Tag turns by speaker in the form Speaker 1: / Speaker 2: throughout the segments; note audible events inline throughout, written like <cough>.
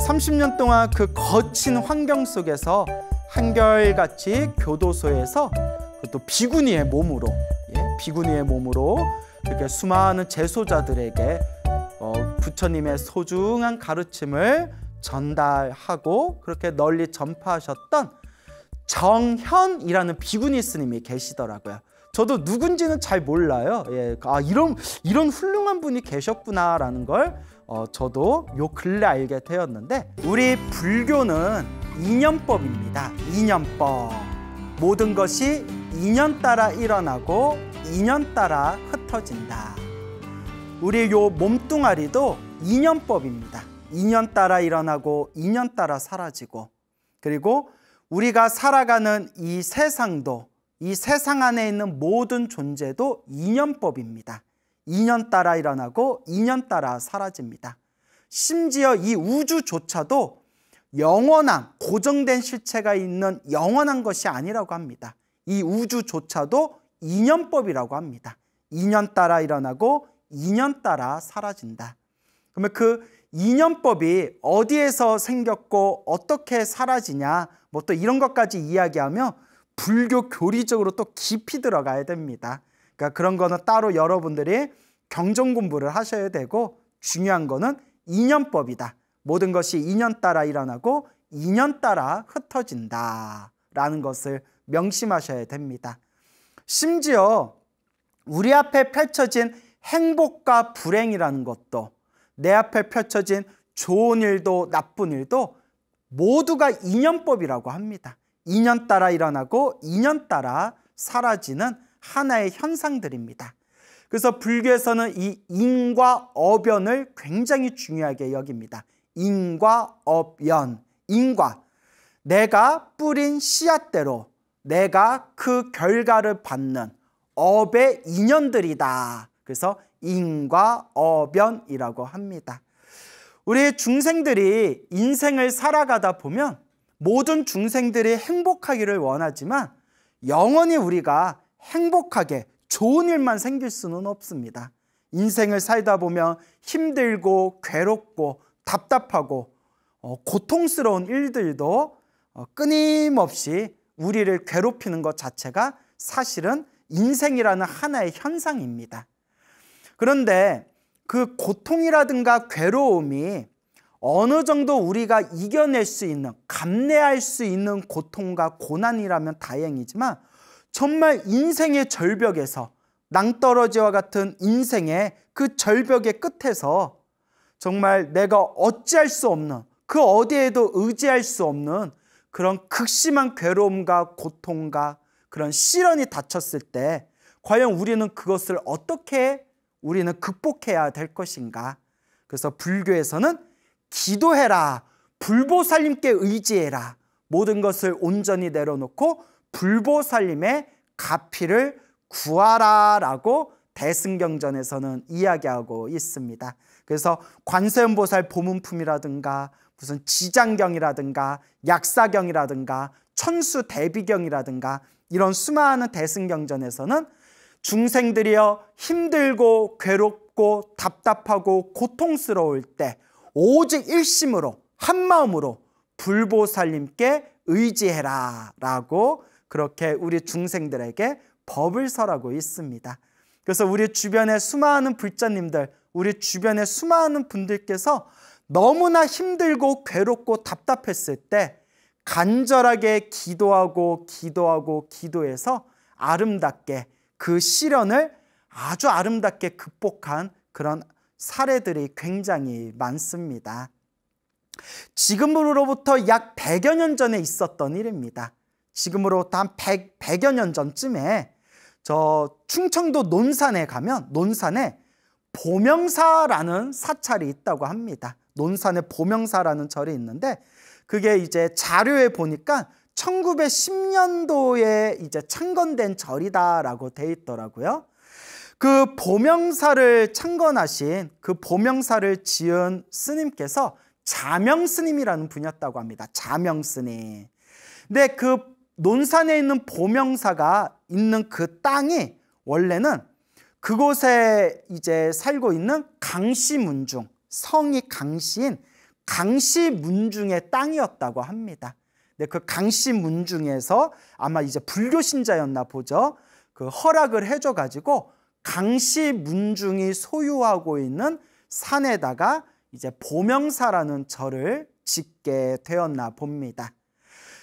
Speaker 1: 30년 동안 그 거친 환경 속에서 한결같이 교도소에서 또 비구니의 몸으로 예, 비구니의 몸으로 이렇게 수많은 재소자들에게 어, 부처님의 소중한 가르침을 전달하고 그렇게 널리 전파하셨던 정현이라는 비구니 스님이 계시더라고요. 저도 누군지는 잘 몰라요. 예, 아 이런 이런 훌륭한 분이 계셨구나라는 걸 어, 저도 요 근래 알게 되었는데 우리 불교는 인연법입니다. 인연법. 모든 것이 인연 따라 일어나고 인연 따라 흩어진다. 우리 요 몸뚱아리도 인연법입니다. 인연 따라 일어나고 인연 따라 사라지고 그리고 우리가 살아가는 이 세상도 이 세상 안에 있는 모든 존재도 인연법입니다. 2년 따라 일어나고 2년 따라 사라집니다. 심지어 이 우주조차도 영원한 고정된 실체가 있는 영원한 것이 아니라고 합니다. 이 우주조차도 인년법이라고 합니다. 인년 따라 일어나고 인년 따라 사라진다. 그러면 그인년법이 어디에서 생겼고 어떻게 사라지냐 뭐 또 이런 것까지 이야기하며 불교 교리적으로 또 깊이 들어가야 됩니다. 그러니까 그런 거는 따로 여러분들이 경전 공부를 하셔야 되고 중요한 거는 인연법이다. 모든 것이 인연 따라 일어나고 인연 따라 흩어진다라는 것을 명심하셔야 됩니다. 심지어 우리 앞에 펼쳐진 행복과 불행이라는 것도 내 앞에 펼쳐진 좋은 일도 나쁜 일도 모두가 인연법이라고 합니다. 인연 따라 일어나고 인연 따라 사라지는 하나의 현상들입니다. 그래서 불교에서는 이 인과 어변을 굉장히 중요하게 여깁니다. 인과 어변, 인과. 내가 뿌린 씨앗대로 내가 그 결과를 받는 업의 인연들이다. 그래서 인과 어변이라고 합니다. 우리 중생들이 인생을 살아가다 보면 모든 중생들이 행복하기를 원하지만 영원히 우리가 행복하게 좋은 일만 생길 수는 없습니다. 인생을 살다 보면 힘들고 괴롭고 답답하고 어, 고통스러운 일들도 어, 끊임없이 우리를 괴롭히는 것 자체가 사실은 인생이라는 하나의 현상입니다. 그런데 그 고통이라든가 괴로움이 어느 정도 우리가 이겨낼 수 있는, 감내할 수 있는 고통과 고난이라면 다행이지만 정말 인생의 절벽에서 낭떠러지와 같은 인생의 그 절벽의 끝에서 정말 내가 어찌할 수 없는 그 어디에도 의지할 수 없는 그런 극심한 괴로움과 고통과 그런 시련이 닥쳤을 때 과연 우리는 그것을 어떻게 우리는 극복해야 될 것인가? 그래서 불교에서는 기도해라, 불보살님께 의지해라, 모든 것을 온전히 내려놓고 불보살림의 가피를 구하라라고 대승경전에서는 이야기하고 있습니다. 그래서 관세음보살 보문품이라든가 무슨 지장경이라든가 약사경이라든가 천수대비경이라든가 이런 수많은 대승경전에서는 중생들이여 힘들고 괴롭고 답답하고 고통스러울 때 오직 일심으로 한마음으로 불보살님께 의지해라 라고 그렇게 우리 중생들에게 법을 설하고 있습니다. 그래서 우리 주변의 수많은 불자님들, 우리 주변의 수많은 분들께서 너무나 힘들고 괴롭고 답답했을 때 간절하게 기도하고 기도하고 기도해서 아름답게 그 시련을 아주 아름답게 극복한 그런 사례들이 굉장히 많습니다. 지금으로부터 약 100여 년 전에 있었던 일입니다. 지금으로부터 한 100, 100여 년 전쯤에 저 충청도 논산에 가면 논산에 보명사라는 사찰이 있다고 합니다. 논산에 보명사라는 절이 있는데 그게 이제 자료에 보니까 1910년도에 이제 창건된 절이다라고 돼 있더라고요. 그 보명사를 창건하신 그 보명사를 지은 스님께서 자명스님이라는 분이었다고 합니다. 자명스님. 근데 그 논산에 있는 보명사가 있는 그 땅이 원래는 그곳에 이제 살고 있는 강씨 문중, 성이 강씨인 강씨 문중의 땅이었다고 합니다. 근그 강씨 문중에서 아마 이제 불교 신자였나 보죠. 그 허락을 해줘 가지고 강씨 문중이 소유하고 있는 산에다가 이제 보명사라는 절을 짓게 되었나 봅니다.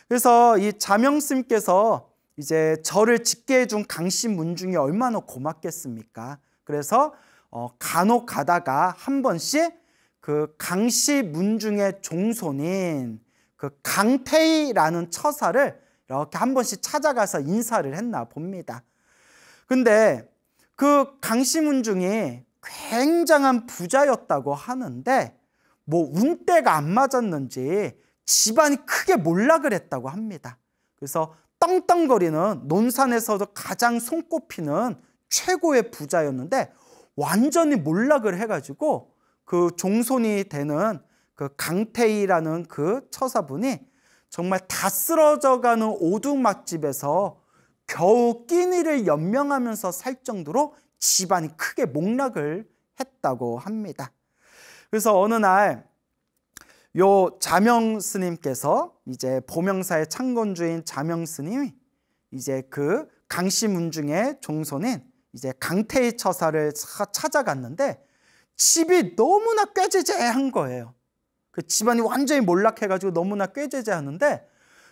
Speaker 1: 그래서 이 자명스님께서 이제 저를 짓게 해준 강씨 문중이 얼마나 고맙겠습니까? 그래서 어, 간혹 가다가 한 번씩 그 강씨 문중의 종손인 그 강태희라는 처사를 이렇게 한 번씩 찾아가서 인사를 했나 봅니다. 근데 그 강씨 문중이 굉장한 부자였다고 하는데 뭐 운때가 안 맞았는지 집안이 크게 몰락을 했다고 합니다. 그래서 떵떵거리는 논산에서도 가장 손꼽히는 최고의 부자였는데 완전히 몰락을 해가지고 그 종손이 되는 그 강태희라는 그 처사분이 정말 다 쓰러져가는 오두막집에서 겨우 끼니를 연명하면서 살 정도로 집안이 크게 몰락을 했다고 합니다. 그래서 어느 날요 자명 스님께서 이제 보명사의 창건주인 자명 스님이 이제 그 강씨문중의 종손인 이제 강태희 처사를 찾아갔는데 집이 너무나 꾀죄죄한 거예요. 그 집안이 완전히 몰락해가지고 너무나 꾀죄죄하는데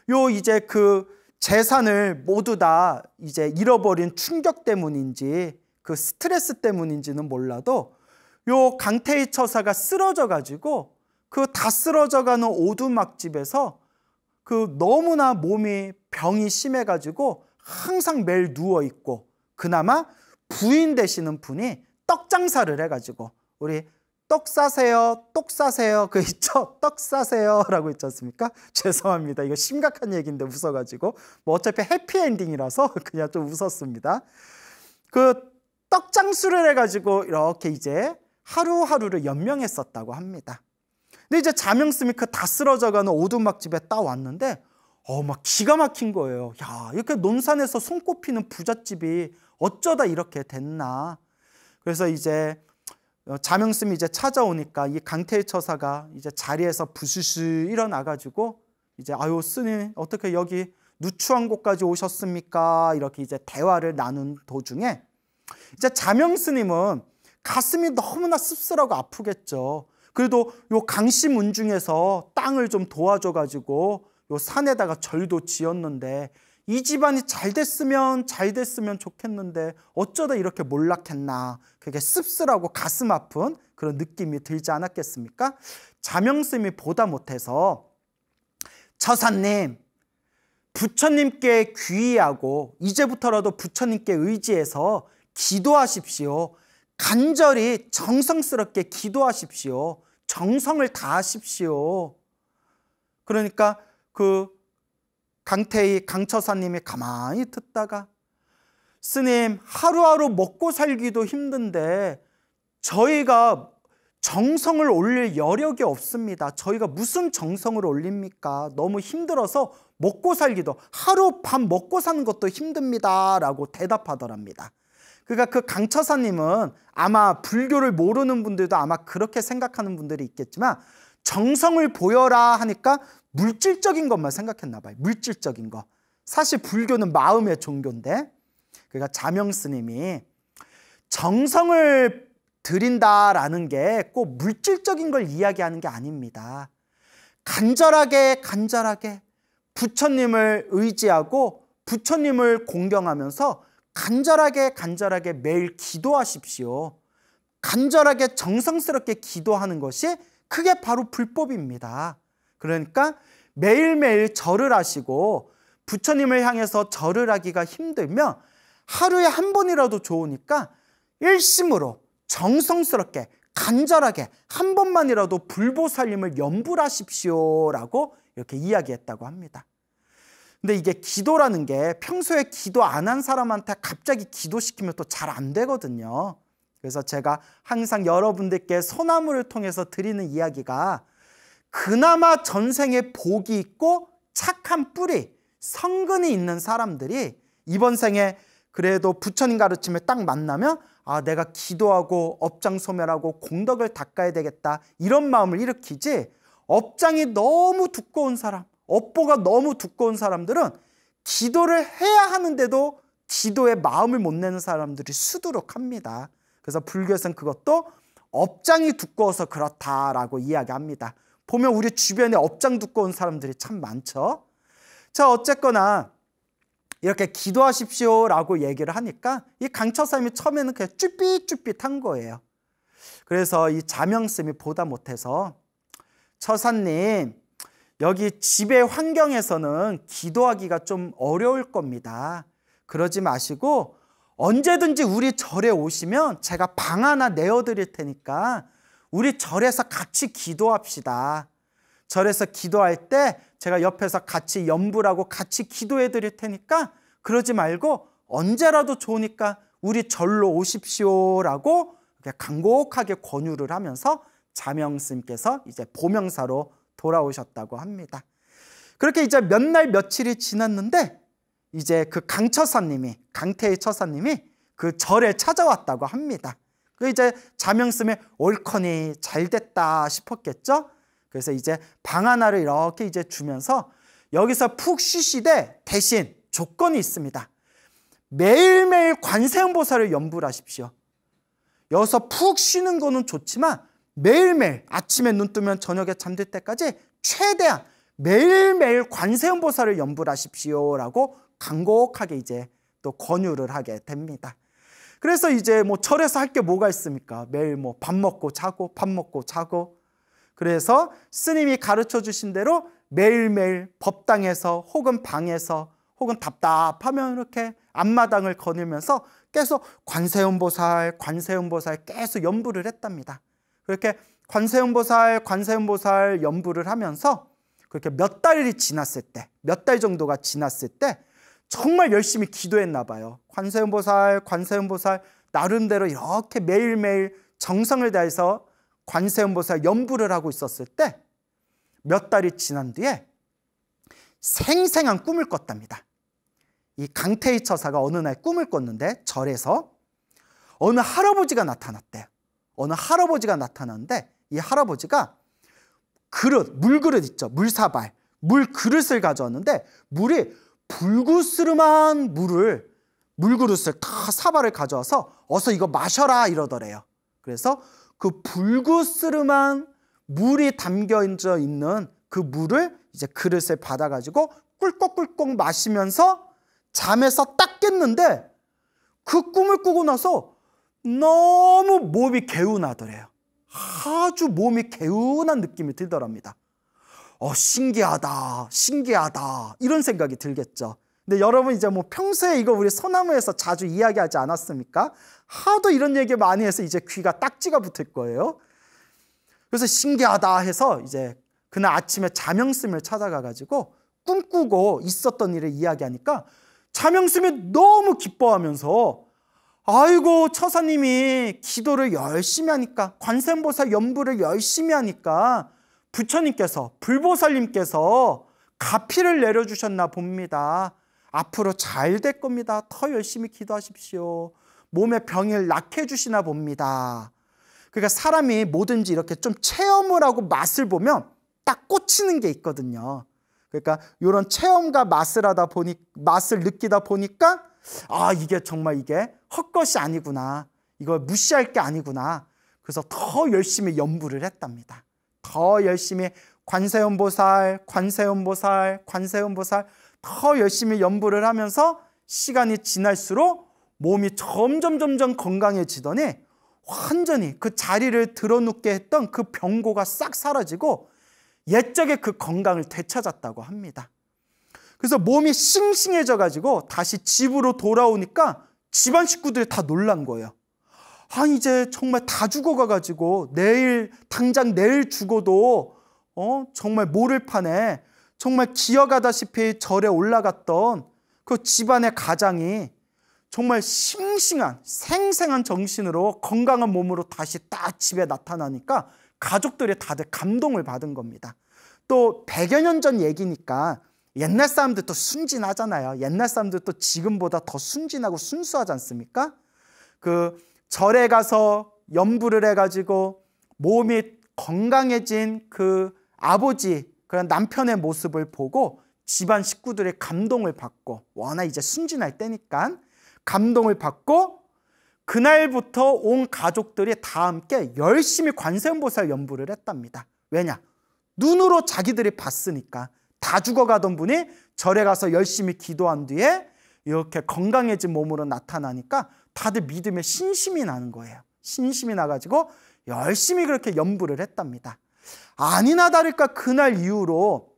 Speaker 1: 요 이제 그 재산을 모두 다 이제 잃어버린 충격 때문인지 그 스트레스 때문인지는 몰라도 요 강태희 처사가 쓰러져가지고 그다 쓰러져가는 오두막집에서 그 너무나 몸이 병이 심해가지고 항상 매일 누워있고 그나마 부인 되시는 분이 떡 장사를 해가지고 우리 떡 사세요, 떡 사세요. 그 있죠? <laughs> 떡 사세요. 라고 있지 않습니까? <laughs> 죄송합니다. 이거 심각한 얘기인데 웃어가지고. 뭐 어차피 해피엔딩이라서 <laughs> 그냥 좀 웃었습니다. 그 떡장수를 해가지고 이렇게 이제 하루하루를 연명했었다고 합니다. 근데 이제 자명 스미크 다 쓰러져가는 오두막집에 따왔는데 어 막 기가 막힌 거예요. 야 이렇게 논산에서 손꼽히는 부잣집이 어쩌다 이렇게 됐나. 그래서 이제 어, 자명스미 이제 찾아오니까 이 강태일 처사가 이제 자리에서 부스스 일어나가지고 이제 아유 스님 어떻게 여기 누추한 곳까지 오셨습니까? 이렇게 이제 대화를 나눈 도중에 이제 자명스님은 가슴이 너무나 씁쓸하고 아프겠죠. 그래도 요강심운 중에서 땅을 좀 도와줘가지고 요 산에다가 절도 지었는데 이 집안이 잘 됐으면 잘 됐으면 좋겠는데 어쩌다 이렇게 몰락했나 그게 씁쓸하고 가슴 아픈 그런 느낌이 들지 않았겠습니까? 자명스님이 보다 못해서 처사님 부처님께 귀의하고 이제부터라도 부처님께 의지해서 기도하십시오. 간절히 정성스럽게 기도하십시오. 정성을 다하십시오. 그러니까 그 강태희 강처사님이 가만히 듣다가 스님 하루하루 먹고 살기도 힘든데 저희가 정성을 올릴 여력이 없습니다. 저희가 무슨 정성을 올립니까? 너무 힘들어서 먹고 살기도 하루 밤 먹고 사는 것도 힘듭니다. 라고 대답하더랍니다. 그러니까 그 강처사님은 아마 불교를 모르는 분들도 아마 그렇게 생각하는 분들이 있겠지만 정성을 보여라 하니까 물질적인 것만 생각했나 봐요. 물질적인 거. 사실 불교는 마음의 종교인데 그러니까 자명 스님이 정성을 드린다라는 게 꼭 물질적인 걸 이야기하는 게 아닙니다. 간절하게 간절하게 부처님을 의지하고 부처님을 공경하면서 간절하게 간절하게 매일 기도하십시오. 간절하게 정성스럽게 기도하는 것이 크게 바로 불법입니다. 그러니까 매일매일 절을 하시고 부처님을 향해서 절을 하기가 힘들면 하루에 한 번이라도 좋으니까 일심으로 정성스럽게 간절하게 한 번만이라도 불보살님을 염불하십시오라고 이렇게 이야기했다고 합니다. 근데 이게 기도라는 게 평소에 기도 안 한 사람한테 갑자기 기도시키면 또 잘 안 되거든요. 그래서 제가 항상 여러분들께 소나무를 통해서 드리는 이야기가 그나마 전생에 복이 있고 착한 뿌리, 성근이 있는 사람들이 이번 생에 그래도 부처님 가르침을딱 만나면 아 내가 기도하고 업장 소멸하고 공덕을 닦아야 되겠다 이런 마음을 일으키지 업장이 너무 두꺼운 사람 업보가 너무 두꺼운 사람들은 기도를 해야 하는데도 기도에 마음을 못 내는 사람들이 수두룩합니다. 그래서 불교에서는 그것도 업장이 두꺼워서 그렇다라고 이야기합니다. 보면 우리 주변에 업장 두꺼운 사람들이 참 많죠. 자 어쨌거나 이렇게 기도하십시오라고 얘기를 하니까 이강철사이 처음에는 그냥 쭈삣쭈삣한 거예요. 그래서 이 자명쌤이 보다 못해서 처사님 여기 집의 환경에서는 기도하기가 좀 어려울 겁니다. 그러지 마시고 언제든지 우리 절에 오시면 제가 방 하나 내어 드릴 테니까 우리 절에서 같이 기도합시다. 절에서 기도할 때 제가 옆에서 같이 연불하고 같이 기도해 드릴 테니까 그러지 말고 언제라도 좋으니까 우리 절로 오십시오라고 간곡하게 권유를 하면서 자명스님께서 이제 보명사로 돌아오셨다고 합니다. 그렇게 이제 몇 날 며칠이 지났는데 이제 그 강처사님이 강태희 처사님이 그 절에 찾아왔다고 합니다. 그 이제 자명씀에 올커니 잘됐다 싶었겠죠. 그래서 이제 방 하나를 이렇게 이제 주면서 여기서 푹 쉬시되 대신 조건이 있습니다. 매일매일 관세음보살을 연불하십시오. 여기서 푹 쉬는 거는 좋지만 매일매일 아침에 눈 뜨면 저녁에 잠들 때까지 최대한 매일매일 관세음보살을 염불하십시오라고 간곡하게 이제 또 권유를 하게 됩니다. 그래서 이제 뭐철에서할 게 뭐가 있습니까? 매일 뭐 밥 먹고 자고 밥 먹고 자고 그래서 스님이 가르쳐 주신 대로 매일매일 법당에서 혹은 방에서 혹은 답답하면 이렇게 앞마당을 거닐면서 계속 관세음보살 관세음보살 계속 염불을 했답니다. 그렇게 관세음보살, 관세음보살 연부를 하면서 그렇게 몇 달이 지났을 때, 몇 달 정도가 지났을 때 정말 열심히 기도했나 봐요. 관세음보살, 관세음보살 나름대로 이렇게 매일매일 정성을 다해서 관세음보살 연부를 하고 있었을 때 몇 달이 지난 뒤에 생생한 꿈을 꿨답니다. 이 강태희 처사가 어느 날 꿈을 꿨는데 절에서 어느 할아버지가 나타났대요. 어느 할아버지가 나타나는데 이 할아버지가 그릇, 물그릇 있죠. 물사발, 물그릇을 가져왔는데 물이 불구스름한 물을 물그릇을 다 사발을 가져와서 어서 이거 마셔라 이러더래요. 그래서 그 불구스름한 물이 담겨져 있는 그 물을 이제 그릇에 받아가지고 꿀꺽꿀꺽 마시면서 잠에서 딱 깼는데 그 꿈을 꾸고 나서 너무 몸이 개운하더래요. 아주 몸이 개운한 느낌이 들더랍니다. 어, 신기하다, 신기하다. 이런 생각이 들겠죠. 근데 여러분 이제 뭐 평소에 이거 우리 서나무에서 자주 이야기하지 않았습니까? 하도 이런 얘기 많이 해서 이제 귀가 딱지가 붙을 거예요. 그래서 신기하다 해서 이제 그날 아침에 자명스을 찾아가가지고 꿈꾸고 있었던 일을 이야기하니까 자명스이 너무 기뻐하면서 아이고 처사님이 기도를 열심히 하니까 관세음보살 연부를 열심히 하니까 부처님께서 불보살님께서 가피를 내려주셨나 봅니다. 앞으로 잘 될 겁니다. 더 열심히 기도하십시오. 몸에 병을 낫게 해 주시나 봅니다. 그러니까 사람이 뭐든지 이렇게 좀 체험을 하고 맛을 보면 딱 꽂히는 게 있거든요. 그러니까 이런 체험과 맛을 하다 보니 맛을 느끼다 보니까 아, 이게 정말 이게 헛것이 아니구나. 이걸 무시할 게 아니구나. 그래서 더 열심히 연구를 했답니다. 더 열심히 관세음보살, 관세음보살, 관세음보살 더 열심히 연구를 하면서 시간이 지날수록 몸이 점점 점점 건강해지더니 완전히 그 자리를 들어눕게 했던 그 병고가 싹 사라지고 옛적의 그 건강을 되찾았다고 합니다. 그래서 몸이 싱싱해져 가지고 다시 집으로 돌아오니까 집안 식구들이 다 놀란 거예요. 아 이제 정말 다 죽어가 가지고 내일 당장 내일 죽어도 어 정말 모를 판에 정말 기어가다시피 절에 올라갔던 그 집안의 가장이 정말 싱싱한 생생한 정신으로 건강한 몸으로 다시 딱 집에 나타나니까 가족들이 다들 감동을 받은 겁니다. 또 100여 년 전 얘기니까 옛날 사람들 도 순진하잖아요. 옛날 사람들 또 지금보다 더 순진하고 순수하지 않습니까? 그 절에 가서 염불을 해가지고 몸이 건강해진 그 아버지 그런 남편의 모습을 보고 집안 식구들의 감동을 받고 워낙 이제 순진할 때니까 감동을 받고 그날부터 온 가족들이 다 함께 열심히 관세음보살 염불을 했답니다. 왜냐? 눈으로 자기들이 봤으니까 다 죽어가던 분이 절에 가서 열심히 기도한 뒤에 이렇게 건강해진 몸으로 나타나니까 다들 믿음에 신심이 나는 거예요. 신심이 나가지고 열심히 그렇게 연부를 했답니다. 아니나 다를까 그날 이후로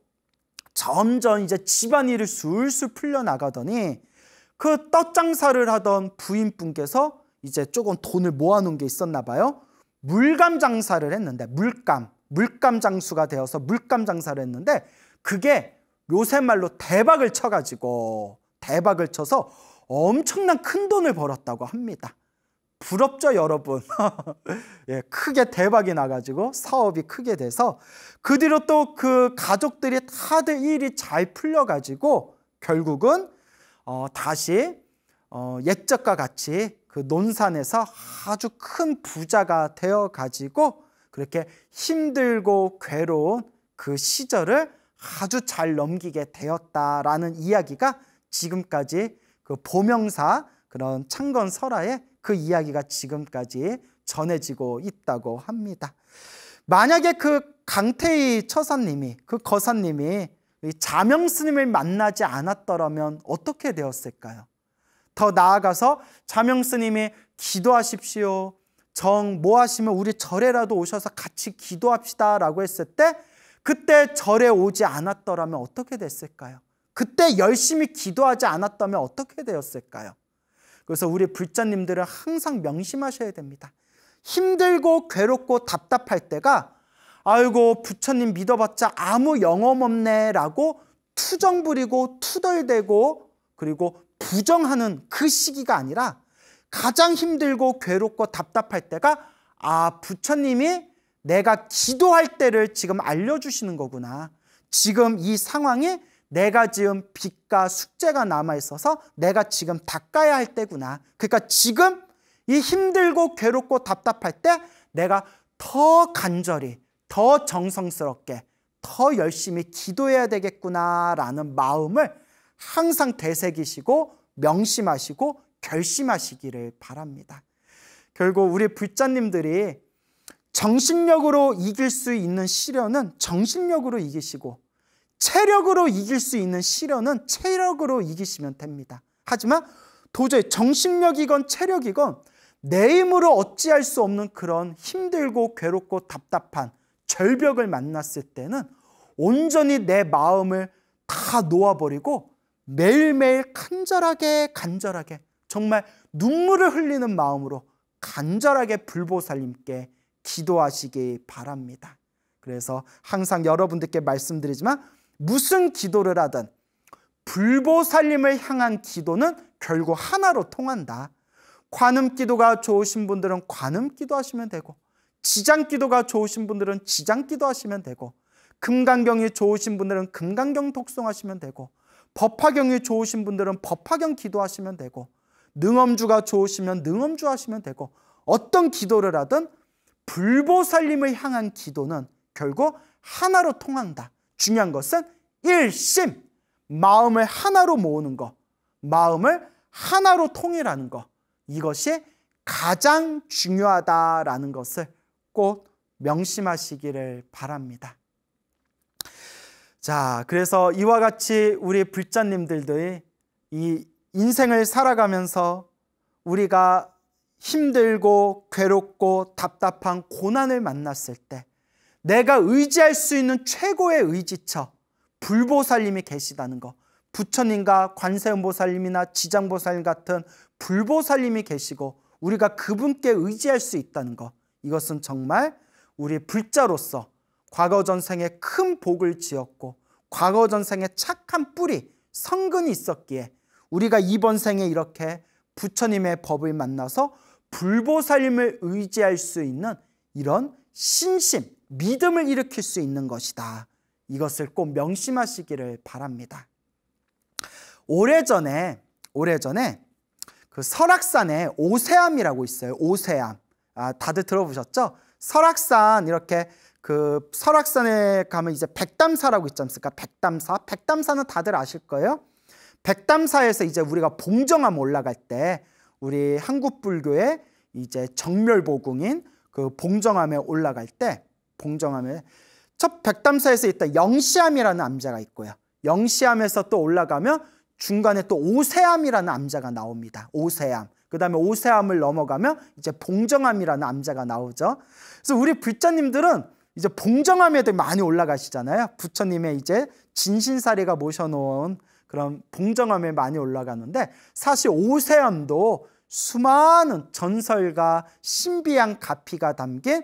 Speaker 1: 점점 이제 집안일을 술술 풀려나가더니 그 떡 장사를 하던 부인분께서 이제 조금 돈을 모아놓은 게 있었나 봐요. 물감 장사를 했는데 물감, 물감 장수가 되어서 물감 장사를 했는데 그게 요새 말로 대박을 쳐가지고 대박을 쳐서 엄청난 큰 돈을 벌었다고 합니다. 부럽죠 여러분 <laughs> 예, 크게 대박이 나가지고 사업이 크게 돼서 그 뒤로 또 그 가족들이 다들 일이 잘 풀려가지고 결국은 어, 다시 어, 옛적과 같이 그 논산에서 아주 큰 부자가 되어가지고 그렇게 힘들고 괴로운 그 시절을 아주 잘 넘기게 되었다라는 이야기가 지금까지 그 보명사 그런 창건 설화의그 이야기가 지금까지 전해지고 있다고 합니다. 만약에 그 강태희 처사님이 그 거사님이 자명 스님을 만나지 않았더라면 어떻게 되었을까요? 더 나아가서 자명 스님이 기도하십시오. 정 뭐 하시면 우리 절에라도 오셔서 같이 기도합시다라고 했을 때 그때 절에 오지 않았더라면 어떻게 됐을까요? 그때 열심히 기도하지 않았다면 어떻게 되었을까요? 그래서 우리 불자님들은 항상 명심하셔야 됩니다. 힘들고 괴롭고 답답할 때가 아이고 부처님 믿어봤자 아무 영험 없네 라고 투정 부리고 투덜대고 그리고 부정하는 그 시기가 아니라 가장 힘들고 괴롭고 답답할 때가 아 부처님이 내가 기도할 때를 지금 알려주시는 거구나. 지금 이 상황에 내가 지금 빚과 숙제가 남아있어서 내가 지금 닦아야 할 때구나. 그러니까 지금 이 힘들고 괴롭고 답답할 때 내가 더 간절히, 더 정성스럽게, 더 열심히 기도해야 되겠구나라는 마음을 항상 되새기시고 명심하시고 결심하시기를 바랍니다. 결국 우리 불자님들이 정신력으로 이길 수 있는 시련은 정신력으로 이기시고 체력으로 이길 수 있는 시련은 체력으로 이기시면 됩니다. 하지만 도저히 정신력이건 체력이건 내 힘으로 어찌할 수 없는 그런 힘들고 괴롭고 답답한 절벽을 만났을 때는 온전히 내 마음을 다 놓아버리고 매일매일 간절하게 간절하게 정말 눈물을 흘리는 마음으로 간절하게 불보살님께 기도하시기 바랍니다. 그래서 항상 여러분들께 말씀드리지만 무슨 기도를 하든 불보살림을 향한 기도는 결국 하나로 통한다. 관음 기도가 좋으신 분들은 관음 기도하시면 되고 지장 기도가 좋으신 분들은 지장 기도하시면 되고 금강경이 좋으신 분들은 금강경 독송하시면 되고 법화경이 좋으신 분들은 법화경 기도하시면 되고 능엄주가 좋으시면 능엄주 하시면 되고 어떤 기도를 하든 불보살림을 향한 기도는 결국 하나로 통한다. 중요한 것은 일심, 마음을 하나로 모으는 것, 마음을 하나로 통일하는 것. 이것이 가장 중요하다라는 것을 꼭 명심하시기를 바랍니다. 자, 그래서 이와 같이 우리 불자님들도이 인생을 살아가면서 우리가 힘들고 괴롭고 답답한 고난을 만났을 때 내가 의지할 수 있는 최고의 의지처 불보살님이 계시다는 것 부처님과 관세음보살님이나 지장보살님 같은 불보살님이 계시고 우리가 그분께 의지할 수 있다는 것 이것은 정말 우리 불자로서 과거 전생에 큰 복을 지었고 과거 전생에 착한 뿌리 성근이 있었기에 우리가 이번 생에 이렇게 부처님의 법을 만나서 불보살림을 의지할 수 있는 이런 신심, 믿음을 일으킬 수 있는 것이다. 이것을 꼭 명심하시기를 바랍니다. 오래전에 오래전에 그 설악산에 오세암이라고 있어요. 오세암. 아, 다들 들어보셨죠? 설악산 이렇게 그 설악산에 가면 이제 백담사라고 있지 않습니까? 백담사. 백담사는 다들 아실 거예요. 백담사에서 이제 우리가 봉정암 올라갈 때 우리 한국 불교의 이제 정멸보궁인 그 봉정암에 올라갈 때 봉정암에 첫 백담사에서 있던 영시암이라는 암자가 있고요. 영시암에서 또 올라가면 중간에 또 오세암이라는 암자가 나옵니다. 오세암. 그다음에 오세암을 넘어가면 이제 봉정암이라는 암자가 나오죠. 그래서 우리 불자님들은 이제 봉정암에도 많이 올라가시잖아요. 부처님의 이제 진신사리가 모셔놓은 그런 봉정함에 많이 올라갔는데 사실 오세암도 수많은 전설과 신비한 가피가 담긴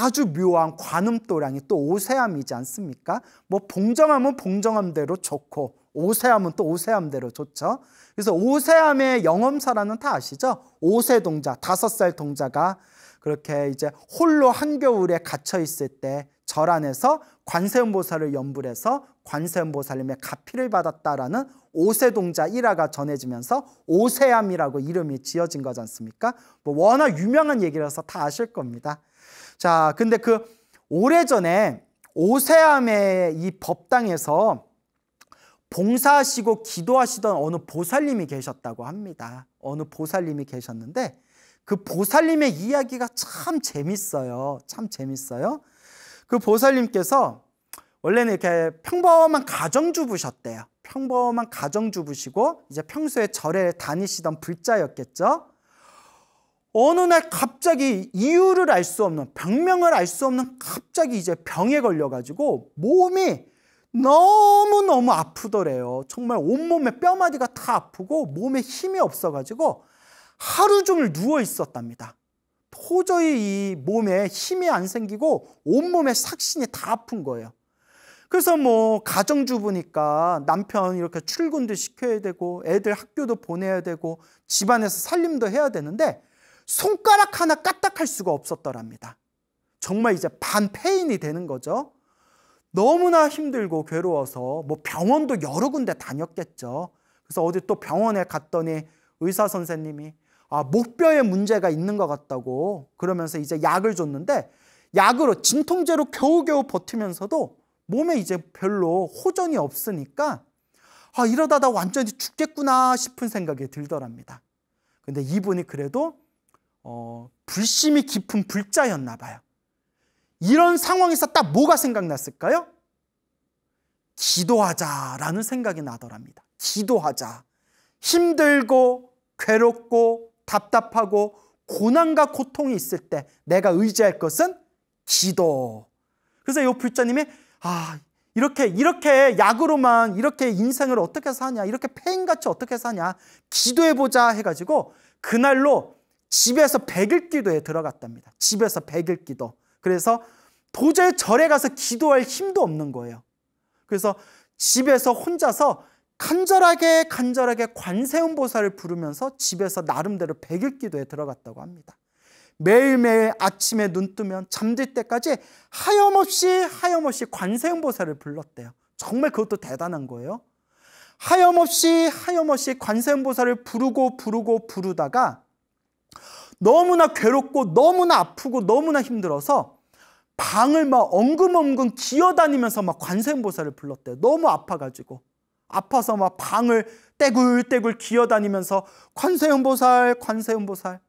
Speaker 1: 아주 묘한 관음도량이 또 오세암이지 않습니까? 뭐봉정함은봉정함대로 좋고 오세암은 또 오세암대로 좋죠. 그래서 오세암의 영험사라는 다 아시죠? 오세 동자, 다섯 살 동자가 그렇게 이제 홀로 한겨울에 갇혀 있을 때 절 안에서 관세음보살을 염불해서 관세음보살님의 가피를 받았다라는 오세동자 일화가 전해지면서 오세암이라고 이름이 지어진 거지 않습니까? 뭐 워낙 유명한 얘기라서 다 아실 겁니다. 자, 근데 그 오래전에 오세암의 이 법당에서 봉사하시고 기도하시던 어느 보살님이 계셨다고 합니다. 어느 보살님이 계셨는데 그 보살님의 이야기가 참 재밌어요. 참 재밌어요. 그 보살님께서 원래는 이렇게 평범한 가정주부셨대요. 평범한 가정주부시고 이제 평소에 절에 다니시던 불자였겠죠. 어느 날 갑자기 이유를 알 수 없는 병명을 알 수 없는 갑자기 이제 병에 걸려가지고 몸이 너무너무 아프더래요. 정말 온몸에 뼈마디가 다 아프고 몸에 힘이 없어가지고 하루 종일 누워 있었답니다. 도저히 이 몸에 힘이 안 생기고 온몸에 삭신이 다 아픈 거예요. 그래서 뭐 가정주부니까 남편 이렇게 출근도 시켜야 되고 애들 학교도 보내야 되고 집안에서 살림도 해야 되는데 손가락 하나 까딱할 수가 없었더랍니다. 정말 이제 반패인이 되는 거죠. 너무나 힘들고 괴로워서 뭐 병원도 여러 군데 다녔겠죠. 그래서 어디 또 병원에 갔더니 의사 선생님이 아, 목뼈에 문제가 있는 것 같다고 그러면서 이제 약을 줬는데 약으로 진통제로 겨우겨우 버티면서도 몸에 이제 별로 호전이 없으니까 아, 이러다 나 완전히 죽겠구나 싶은 생각이 들더랍니다. 근데 이분이 그래도 어, 불심이 깊은 불자였나 봐요. 이런 상황에서 딱 뭐가 생각났을까요? 기도하자라는 생각이 나더랍니다. 기도하자. 힘들고 괴롭고 답답하고 고난과 고통이 있을 때 내가 의지할 것은 기도. 그래서 이 불자님이 아, 이렇게, 이렇게 약으로만 이렇게 인생을 어떻게 사냐, 이렇게 폐인같이 어떻게 사냐, 기도해보자 해가지고 그날로 집에서 백일 기도에 들어갔답니다. 집에서 백일 기도. 그래서 도저히 절에 가서 기도할 힘도 없는 거예요. 그래서 집에서 혼자서 간절하게 간절하게 관세음보살을 부르면서 집에서 나름대로 백일 기도에 들어갔다고 합니다. 매일매일 아침에 눈 뜨면 잠들 때까지 하염없이 하염없이 관세음보살을 불렀대요. 정말 그것도 대단한 거예요. 하염없이 하염없이 관세음보살을 부르고 부르고 부르다가 너무나 괴롭고 너무나 아프고 너무나 힘들어서 방을 막 엉금엉금 기어다니면서 막 관세음보살을 불렀대요. 너무 아파가지고. 아파서 막 방을 떼굴떼굴 기어다니면서 관세음보살 관세음보살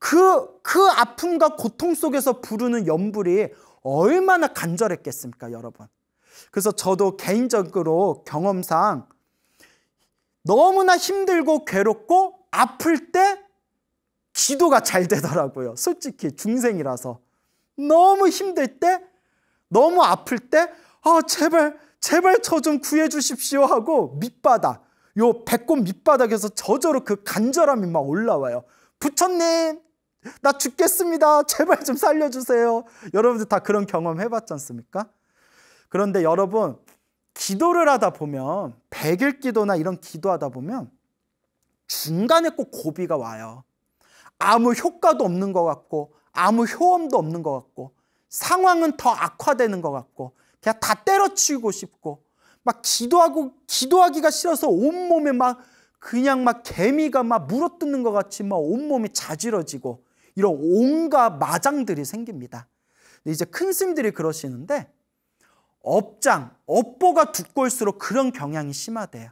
Speaker 1: 그, 그 아픔과 고통 속에서 부르는 연불이 얼마나 간절했겠습니까, 여러분. 그래서 저도 개인적으로 경험상 너무나 힘들고 괴롭고 아플 때 기도가 잘 되더라고요. 솔직히 중생이라서. 너무 힘들 때, 너무 아플 때, 아, 제발, 제발 저 좀 구해주십시오 하고 밑바닥, 요 배꼽 밑바닥에서 저절로 그 간절함이 막 올라와요. 부처님, 나 죽겠습니다. 제발 좀 살려주세요. 여러분들 다 그런 경험 해봤지 않습니까? 그런데 여러분, 기도를 하다 보면, 백일 기도나 이런 기도하다 보면, 중간에 꼭 고비가 와요. 아무 효과도 없는 것 같고, 아무 효험도 없는 것 같고, 상황은 더 악화되는 것 같고, 그냥 다 때려치우고 싶고, 막 기도하고, 기도하기가 싫어서 온몸에 막 그냥 막 개미가 막 물어뜯는 것 같이 막 온몸이 자지러지고 이런 온갖 마장들이 생깁니다. 이제 큰 스님들이 그러시는데 업장, 업보가 두꺼울수록 그런 경향이 심하대요.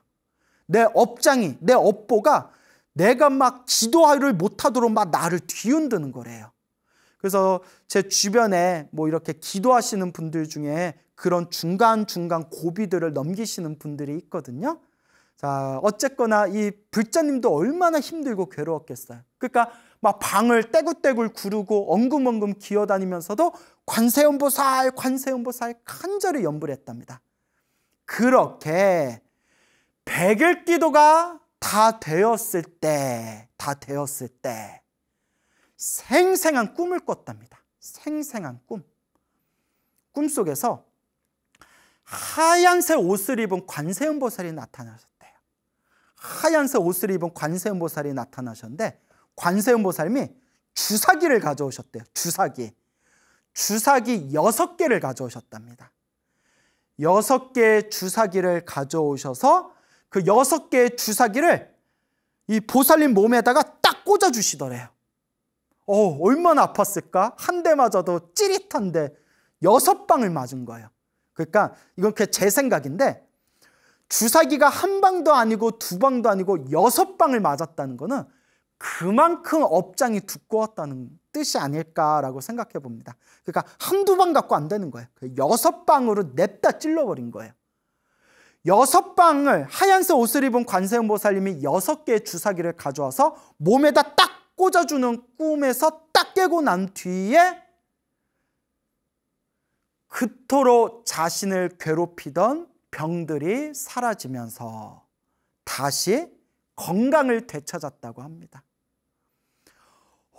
Speaker 1: 내 업장이, 내 업보가 내가 막 기도를 못하도록 막 나를 뒤흔드는 거래요. 그래서 제 주변에 뭐 이렇게 기도하시는 분들 중에 그런 중간중간 고비들을 넘기시는 분들이 있거든요. 자, 어쨌거나 이 불자님도 얼마나 힘들고 괴로웠겠어요. 그러니까 막 방을 떼굴떼굴 구르고 엉금엉금 기어다니면서도 관세음보살 관세음보살 간절히 염불했답니다. 그렇게 백일 기도가 다 되었을 때, 다 되었을 때 생생한 꿈을 꿨답니다. 생생한 꿈. 꿈속에서 하얀색 옷을 입은 관세음보살이 나타나셨대요. 하얀색 옷을 입은 관세음보살이 나타나셨는데 관세음 보살님이 주사기를 가져오셨대요. 주사기. 주사기 6개를 가져오셨답니다. 6개의 주사기를 가져오셔서 그 6개의 주사기를 이 보살님 몸에다가 딱 꽂아주시더래요. 어, 얼마나 아팠을까? 한 대 맞아도 찌릿한데 여섯 방을 맞은 거예요. 그러니까 이건 제 생각인데 주사기가 한 방도 아니고 두 방도 아니고 여섯 방을 맞았다는 거는 그만큼 업장이 두꺼웠다는 뜻이 아닐까라고 생각해 봅니다. 그러니까 한두 방 갖고 안 되는 거예요. 그 여섯 방으로 냅다 찔러버린 거예요. 여섯 방을 하얀색 옷을 입은 관세음보살님이 여섯 개의 주사기를 가져와서 몸에다 딱 꽂아주는 꿈에서 딱 깨고 난 뒤에 그토록 자신을 괴롭히던 병들이 사라지면서 다시 건강을 되찾았다고 합니다.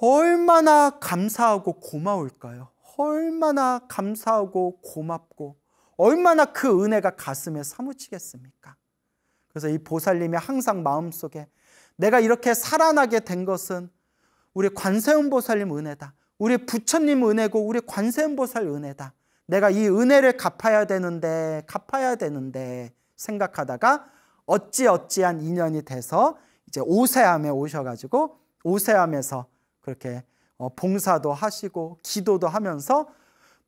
Speaker 1: 얼마나 감사하고 고마울까요? 얼마나 감사하고 고맙고 얼마나 그 은혜가 가슴에 사무치겠습니까? 그래서 이 보살님이 항상 마음속에 내가 이렇게 살아나게 된 것은 우리 관세음 보살님 은혜다. 우리 부처님 은혜고 우리 관세음 보살 은혜다. 내가 이 은혜를 갚아야 되는데 갚아야 되는데 생각하다가 어찌 어찌한 인연이 돼서 이제 오세암에 오셔가지고 오세암에서 그렇게 어, 봉사도 하시고 기도도 하면서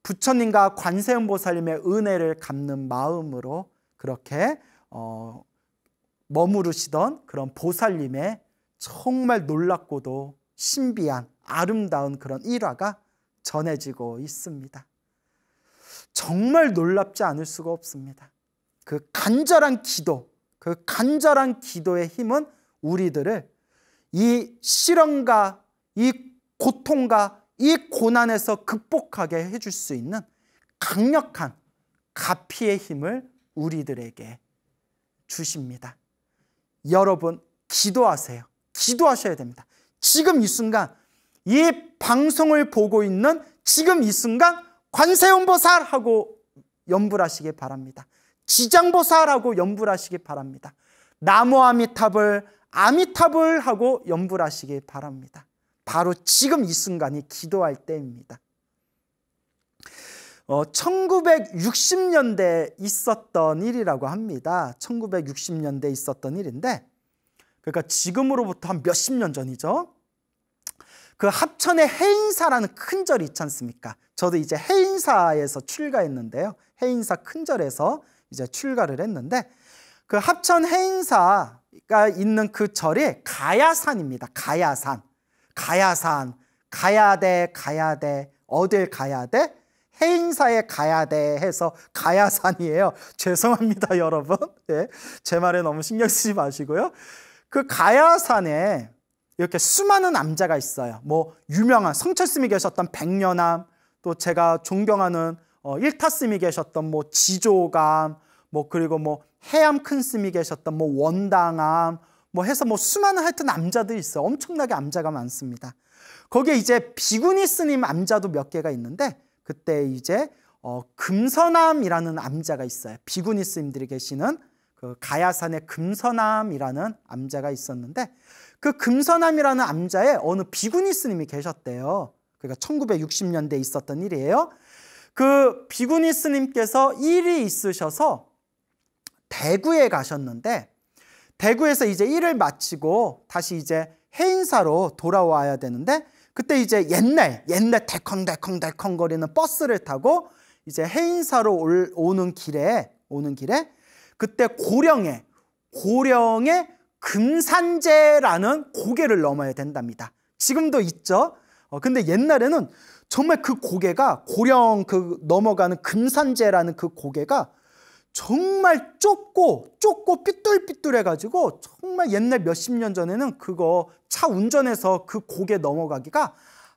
Speaker 1: 부처님과 관세음보살님의 은혜를 갚는 마음으로 그렇게 어, 머무르시던 그런 보살님의 정말 놀랍고도 신비한 아름다운 그런 일화가 전해지고 있습니다. 정말 놀랍지 않을 수가 없습니다. 그 간절한 기도, 그 간절한 기도의 힘은 우리들을 이 실험과 이 고통과 이 고난에서 극복하게 해줄 수 있는 강력한 가피의 힘을 우리들에게 주십니다. 여러분 기도하세요. 기도하셔야 됩니다. 지금 이 순간 이 방송을 보고 있는 지금 이 순간 관세음보살하고 연불하시기 바랍니다. 지장보살하고 연불하시기 바랍니다. 나무 아미탑을 아미탑을 하고 연불하시기 바랍니다. 바로 지금 이 순간이 기도할 때입니다. 어, 1960년대에 있었던 일이라고 합니다. 1960년대에 있었던 일인데 그러니까 지금으로부터 한 몇십 년 전이죠. 그 합천의 해인사라는 큰 절이 있지 않습니까? 저도 이제 해인사에서 출가했는데요. 해인사 큰 절에서 이제 출가를 했는데 그 합천 해인사가 있는 그 절이 가야산입니다. 가야산. 가야산, 가야 대 가야 대 어딜 가야 돼? 해인사에 가야 돼 해서 가야산이에요. <laughs> 죄송합니다, 여러분. 네, 제 말에 너무 신경 쓰지 마시고요. 그 가야산에 이렇게 수많은 암자가 있어요. 뭐 유명한 성철스님이 계셨던 백년암, 또 제가 존경하는 어, 일타스님이 계셨던 뭐 지조감, 뭐 그리고 뭐 해암 큰스님이 계셨던 뭐 원당암, 뭐 해서 뭐 수많은 하여튼 암자들이 있어요. 엄청나게 암자가 많습니다. 거기에 이제 비구니 스님 암자도 몇 개가 있는데 그때 이제 어, 금선암이라는 암자가 있어요. 비구니 스님들이 계시는 그 가야산의 금선암이라는 암자가 있었는데 그 금선암이라는 암자에 어느 비구니 스님이 계셨대요. 그러니까 1960년대에 있었던 일이에요. 그 비구니 스님께서 일이 있으셔서 대구에 가셨는데 대구에서 이제 일을 마치고 다시 이제 해인사로 돌아와야 되는데 그때 이제 옛날 옛날 달컹달컹달컹 거리는 버스를 타고 이제 해인사로 올, 오는 길에 오는 길에 그때 고령에 고령에 금산제라는 고개를 넘어야 된답니다. 지금도 있죠. 어, 근데 옛날에는 정말 그 고개가 고령 그 넘어가는 금산제라는그 고개가 정말 좁고 좁고 삐뚤삐뚤해가지고 정말 옛날 몇십 년 전에는 그거 차 운전해서 그 곡에 넘어가기가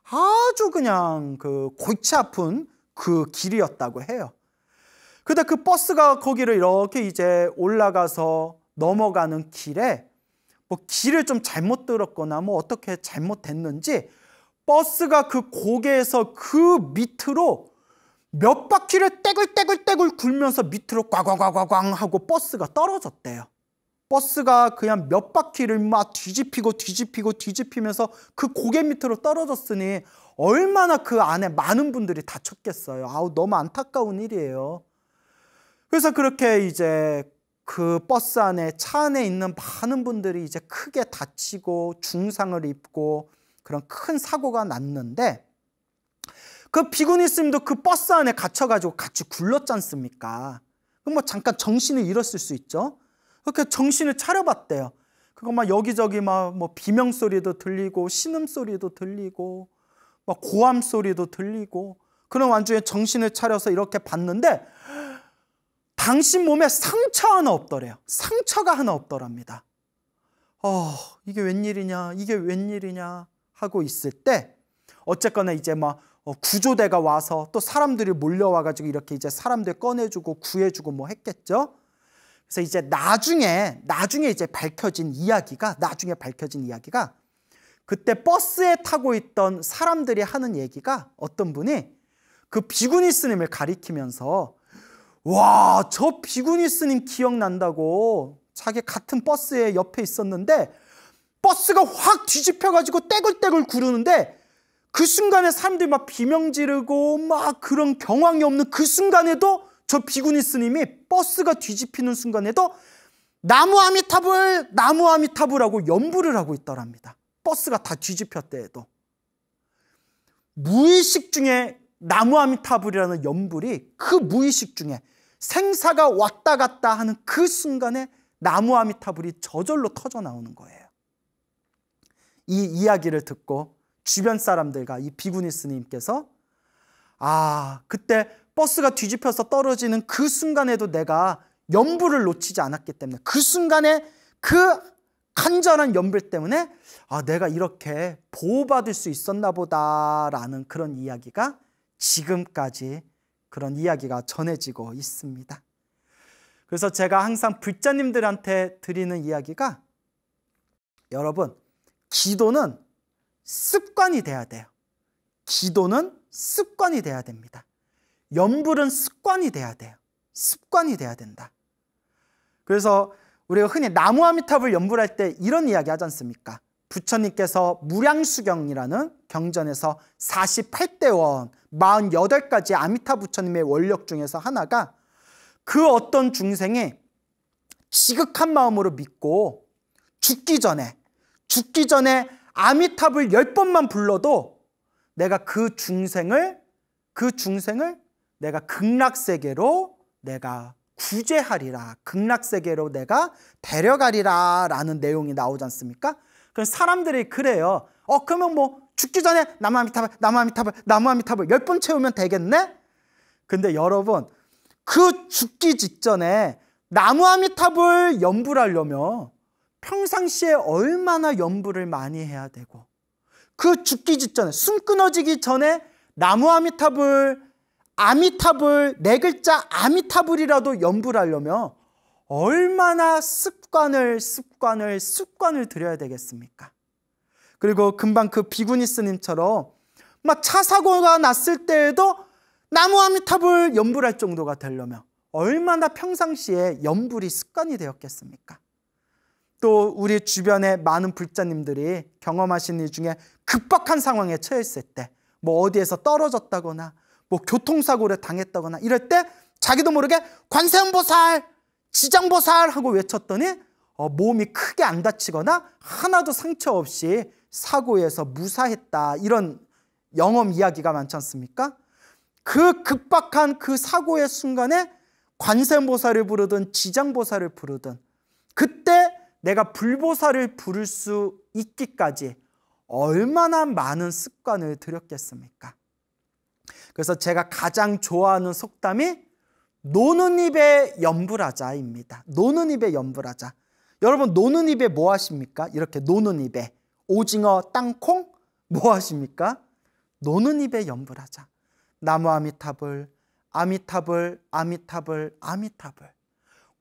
Speaker 1: 아주 그냥 그 골치 아픈 그 길이었다고 해요. 근데 그 버스가 거기를 이렇게 이제 올라가서 넘어가는 길에 뭐 길을 좀 잘못 들었거나 뭐 어떻게 잘못됐는지 버스가 그 고개에서 그 밑으로 몇 바퀴를 떼굴떼굴떼굴 굴면서 밑으로 꽝꽝꽝꽝 하고 버스가 떨어졌대요. 버스가 그냥 몇 바퀴를 막 뒤집히고 뒤집히고 뒤집히면서 그 고개 밑으로 떨어졌으니 얼마나 그 안에 많은 분들이 다쳤겠어요. 아우 너무 안타까운 일이에요. 그래서 그렇게 이제 그 버스 안에 차 안에 있는 많은 분들이 이제 크게 다치고 중상을 입고 그런 큰 사고가 났는데 그 비구니스님도 그 버스 안에 갇혀가지고 같이 굴렀지 않습니까? 그뭐 잠깐 정신을 잃었을 수 있죠. 그렇게 정신을 차려봤대요. 그거 막 여기저기 막 뭐 비명 소리도 들리고 신음 소리도 들리고 막 고함 소리도 들리고 그런 완중에 정신을 차려서 이렇게 봤는데 당신 몸에 상처 하나 없더래요. 상처가 하나 없더랍니다. 어, 이게 웬일이냐, 이게 웬일이냐 하고 있을 때 어쨌거나 이제 막 어, 구조대가 와서 또 사람들이 몰려와 가지고 이렇게 이제 사람들 꺼내주고 구해주고 뭐 했겠죠. 그래서 이제 나중에 나중에 이제 밝혀진 이야기가 나중에 밝혀진 이야기가 그때 버스에 타고 있던 사람들이 하는 얘기가 어떤 분이 그 비구니 스님을 가리키면서 와 저 비구니 스님 기억난다고 자기 같은 버스에 옆에 있었는데 버스가 확 뒤집혀가지고 떼굴떼굴 구르는데 그 순간에 사람들이 막 비명 지르고 막 그런 경황이 없는 그 순간에도 저 비구니 스님이 버스가 뒤집히는 순간에도 나무 아미타불, 나무 아미타불하고 연부를 하고 있더랍니다. 버스가 다 뒤집혔대에도. 무의식 중에 나무 아미타불이라는 연불이 그 무의식 중에 생사가 왔다 갔다 하는 그 순간에 나무 아미타불이 저절로 터져 나오는 거예요. 이 이야기를 듣고 주변 사람들과 이 비구니 스님께서 아, 그때 버스가 뒤집혀서 떨어지는 그 순간에도 내가 연불을 놓치지 않았기 때문에 그 순간에 그 간절한 연불 때문에 아, 내가 이렇게 보호받을 수 있었나 보다라는 그런 이야기가 지금까지 그런 이야기가 전해지고 있습니다. 그래서 제가 항상 불자님들한테 드리는 이야기가 여러분, 기도는 습관이 돼야 돼요. 기도는 습관이 돼야 됩니다. 연불은 습관이 돼야 돼요. 습관이 돼야 된다. 그래서 우리가 흔히 나무아미탑을 연불할 때 이런 이야기 하지 않습니까? 부처님께서 무량수경이라는 경전에서 48대원 48가지 아미타 부처님의 원력 중에서 하나가 그 어떤 중생이 지극한 마음으로 믿고 죽기 전에 죽기 전에 아미탑을 열 번만 불러도 내가 그 중생을 그 중생을 내가 극락 세계로 내가 구제하리라. 극락 세계로 내가 데려가리라라는 내용이 나오지 않습니까? 그럼 사람들이 그래요. 어 그러면 뭐 죽기 전에 남아미탑을 남아미탑을 남아미탑을 열 번 채우면 되겠네? 근데 여러분 그 죽기 직전에 나무아미탑을 염불하려면 평상시에 얼마나 염불을 많이 해야 되고 그 죽기 직전에 숨 끊어지기 전에 나무 아미타불 아미타불 네 글자 아미타불이라도 염불하려면 얼마나 습관을 습관을 습관을 들여야 되겠습니까? 그리고 금방 그 비구니스님처럼 막 차 사고가 났을 때에도 나무 아미타불 염불할 정도가 되려면 얼마나 평상시에 염불이 습관이 되었겠습니까? 또 우리 주변에 많은 불자님들이 경험하신 일 중에 급박한 상황에 처했을 때뭐 어디에서 떨어졌다거나 뭐 교통사고를 당했다거나 이럴 때 자기도 모르게 관세음보살 지장보살 하고 외쳤더니 어, 몸이 크게 안 다치거나 하나도 상처 없이 사고에서 무사했다 이런 영험 이야기가 많지 않습니까? 그 급박한 그 사고의 순간에 관세음보살을 부르든 지장보살을 부르든 그때 내가 불보사를 부를 수 있기까지 얼마나 많은 습관을 들였겠습니까? 그래서 제가 가장 좋아하는 속담이 노는 입에 염불하자입니다. 노는 입에 염불하자. 여러분 노는 입에 뭐 하십니까? 이렇게 노는 입에 오징어, 땅콩 뭐 하십니까? 노는 입에 염불하자. 나무 아미타불, 아미타불, 아미타불, 아미타불.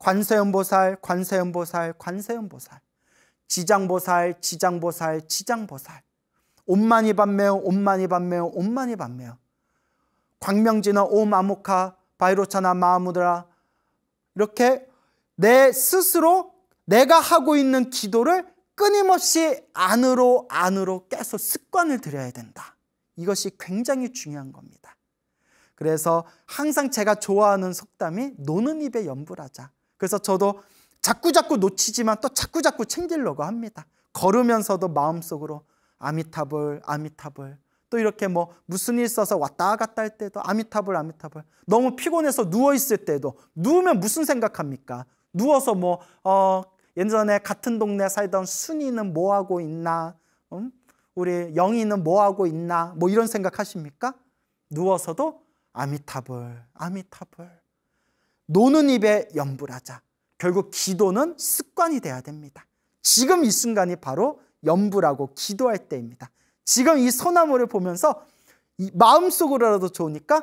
Speaker 1: 관세음보살, 관세음보살, 관세음보살. 지장보살, 지장보살, 지장보살. 옴만이 반매어, 옴만이 반매어, 옴만이 반매어. 광명지나 오마무카, 바이로차나 마무드라. 이렇게 내 스스로 내가 하고 있는 기도를 끊임없이 안으로 안으로 계속 습관을 들여야 된다. 이것이 굉장히 중요한 겁니다. 그래서 항상 제가 좋아하는 속담이 노는 입에 염불하자 그래서 저도 자꾸자꾸 놓치지만 또 자꾸자꾸 챙기려고 합니다. 걸으면서도 마음속으로 아미타불, 아미타불. 또 이렇게 뭐 무슨 일 있어서 왔다 갔다 할 때도 아미타불, 아미타불. 너무 피곤해서 누워있을 때도 누우면 무슨 생각합니까? 누워서 뭐, 어, 예전에 같은 동네 살던 순이는 뭐 하고 있나? 음? 우리 영희는 뭐 하고 있나? 뭐 이런 생각 하십니까? 누워서도 아미타불, 아미타불. 노는 입에 염불하자. 결국 기도는 습관이 돼야 됩니다. 지금 이 순간이 바로 염불하고 기도할 때입니다. 지금 이 소나무를 보면서 이 마음속으로라도 좋으니까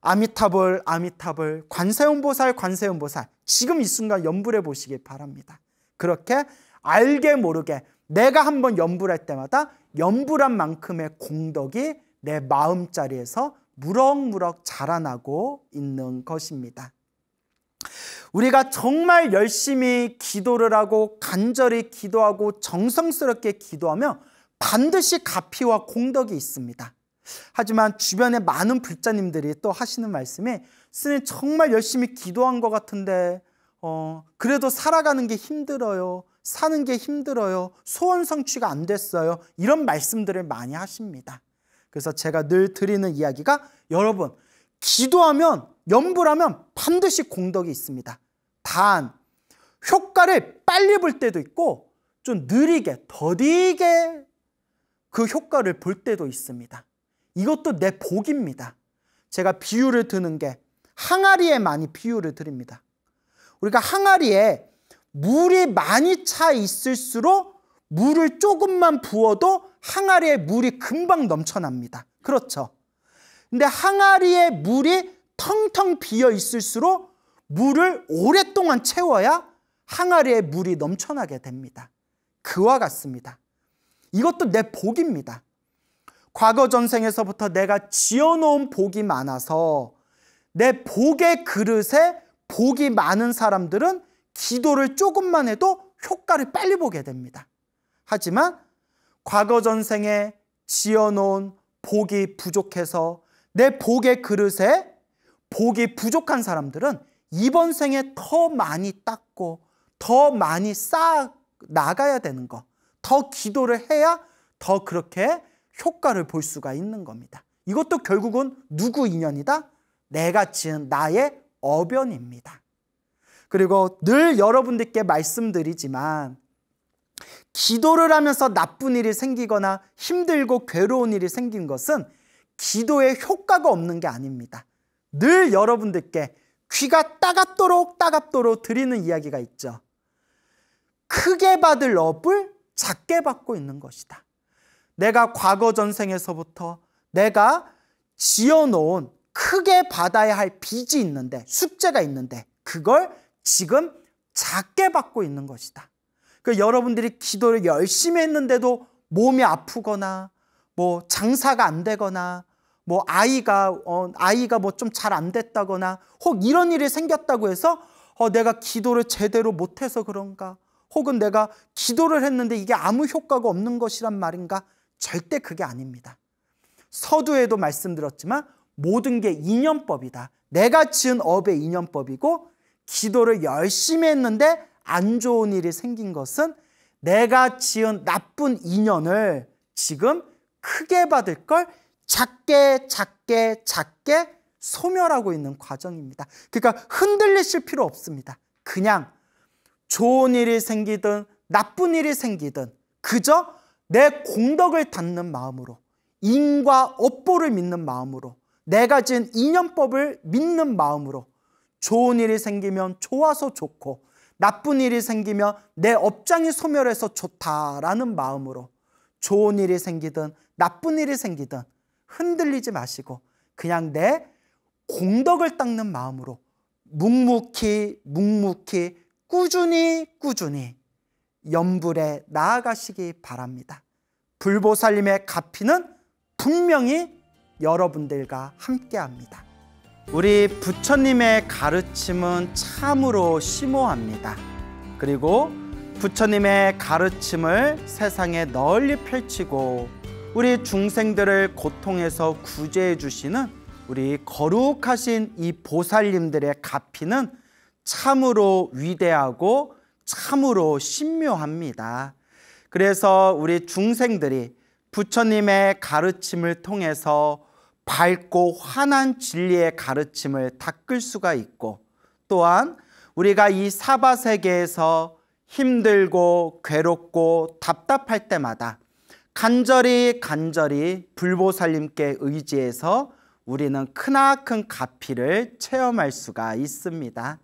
Speaker 1: 아미타불 아미타불 관세음보살 관세음보살 지금 이 순간 염불해 보시길 바랍니다. 그렇게 알게 모르게 내가 한번 염불할 때마다 염불한 만큼의 공덕이 내 마음자리에서 무럭무럭 자라나고 있는 것입니다. 우리가 정말 열심히 기도를 하고 간절히 기도하고 정성스럽게 기도하면 반드시 가피와 공덕이 있습니다. 하지만 주변에 많은 불자님들이 또 하시는 말씀이 스님 정말 열심히 기도한 것 같은데 어, 그래도 살아가는 게 힘들어요. 사는 게 힘들어요. 소원 성취가 안 됐어요. 이런 말씀들을 많이 하십니다. 그래서 제가 늘 드리는 이야기가 여러분 기도하면 염불하면 반드시 공덕이 있습니다. 단 효과를 빨리 볼 때도 있고 좀 느리게 더디게 그 효과를 볼 때도 있습니다. 이것도 내 복입니다. 제가 비유를 드는 게 항아리에 많이 비유를 드립니다. 우리가 항아리에 물이 많이 차 있을수록 물을 조금만 부어도 항아리에 물이 금방 넘쳐납니다. 그렇죠. 근데 항아리에 물이 텅텅 비어 있을수록 물을 오랫동안 채워야 항아리에 물이 넘쳐나게 됩니다. 그와 같습니다. 이것도 내 복입니다. 과거 전생에서부터 내가 지어놓은 복이 많아서 내 복의 그릇에 복이 많은 사람들은 기도를 조금만 해도 효과를 빨리 보게 됩니다. 하지만 과거 전생에 지어놓은 복이 부족해서 내 복의 그릇에 복이 부족한 사람들은 이번 생에 더 많이 닦고 더 많이 쌓아 나가야 되는 것, 더 기도를 해야 더 그렇게 효과를 볼 수가 있는 겁니다. 이것도 결국은 누구 인연이다? 내가 지은 나의 어변입니다. 그리고 늘 여러분들께 말씀드리지만 기도를 하면서 나쁜 일이 생기거나 힘들고 괴로운 일이 생긴 것은 기도의 효과가 없는 게 아닙니다. 늘 여러분들께 귀가 따갑도록 따갑도록 드리는 이야기가 있죠. 크게 받을 업을 작게 받고 있는 것이다. 내가 과거 전생에서부터 내가 지어놓은 크게 받아야 할 빚이 있는데 숙제가 있는데 그걸 지금 작게 받고 있는 것이다. 그 여러분들이 기도를 열심히 했는데도 몸이 아프거나 뭐 장사가 안 되거나 뭐 아이가 어, 아이가 뭐 좀 잘 안 됐다거나 혹 이런 일이 생겼다고 해서 어, 내가 기도를 제대로 못해서 그런가 혹은 내가 기도를 했는데 이게 아무 효과가 없는 것이란 말인가 절대 그게 아닙니다. 서두에도 말씀드렸지만 모든 게 인연법이다. 내가 지은 업의 인연법이고 기도를 열심히 했는데 안 좋은 일이 생긴 것은 내가 지은 나쁜 인연을 지금 크게 받을 걸 작게 작게 작게 소멸하고 있는 과정입니다. 그러니까 흔들리실 필요 없습니다. 그냥 좋은 일이 생기든 나쁜 일이 생기든 그저 내 공덕을 닦는 마음으로 인과 업보를 믿는 마음으로 내가 지은 인연법을 믿는 마음으로 좋은 일이 생기면 좋아서 좋고 나쁜 일이 생기면 내 업장이 소멸해서 좋다라는 마음으로 좋은 일이 생기든 나쁜 일이 생기든 흔들리지 마시고 그냥 내 공덕을 닦는 마음으로 묵묵히 묵묵히 꾸준히 꾸준히 연불에 나아가시기 바랍니다. 불보살님의 가피는 분명히 여러분들과 함께합니다. 우리 부처님의 가르침은 참으로 심오합니다. 그리고 부처님의 가르침을 세상에 널리 펼치고 우리 중생들을 고통에서 구제해 주시는 우리 거룩하신 이 보살님들의 가피는 참으로 위대하고 참으로 신묘합니다. 그래서 우리 중생들이 부처님의 가르침을 통해서 밝고 환한 진리의 가르침을 닦을 수가 있고 또한 우리가 이 사바 세계에서 힘들고 괴롭고 답답할 때마다 간절히 간절히 불보살님께 의지해서 우리는 크나큰 가피를 체험할 수가 있습니다.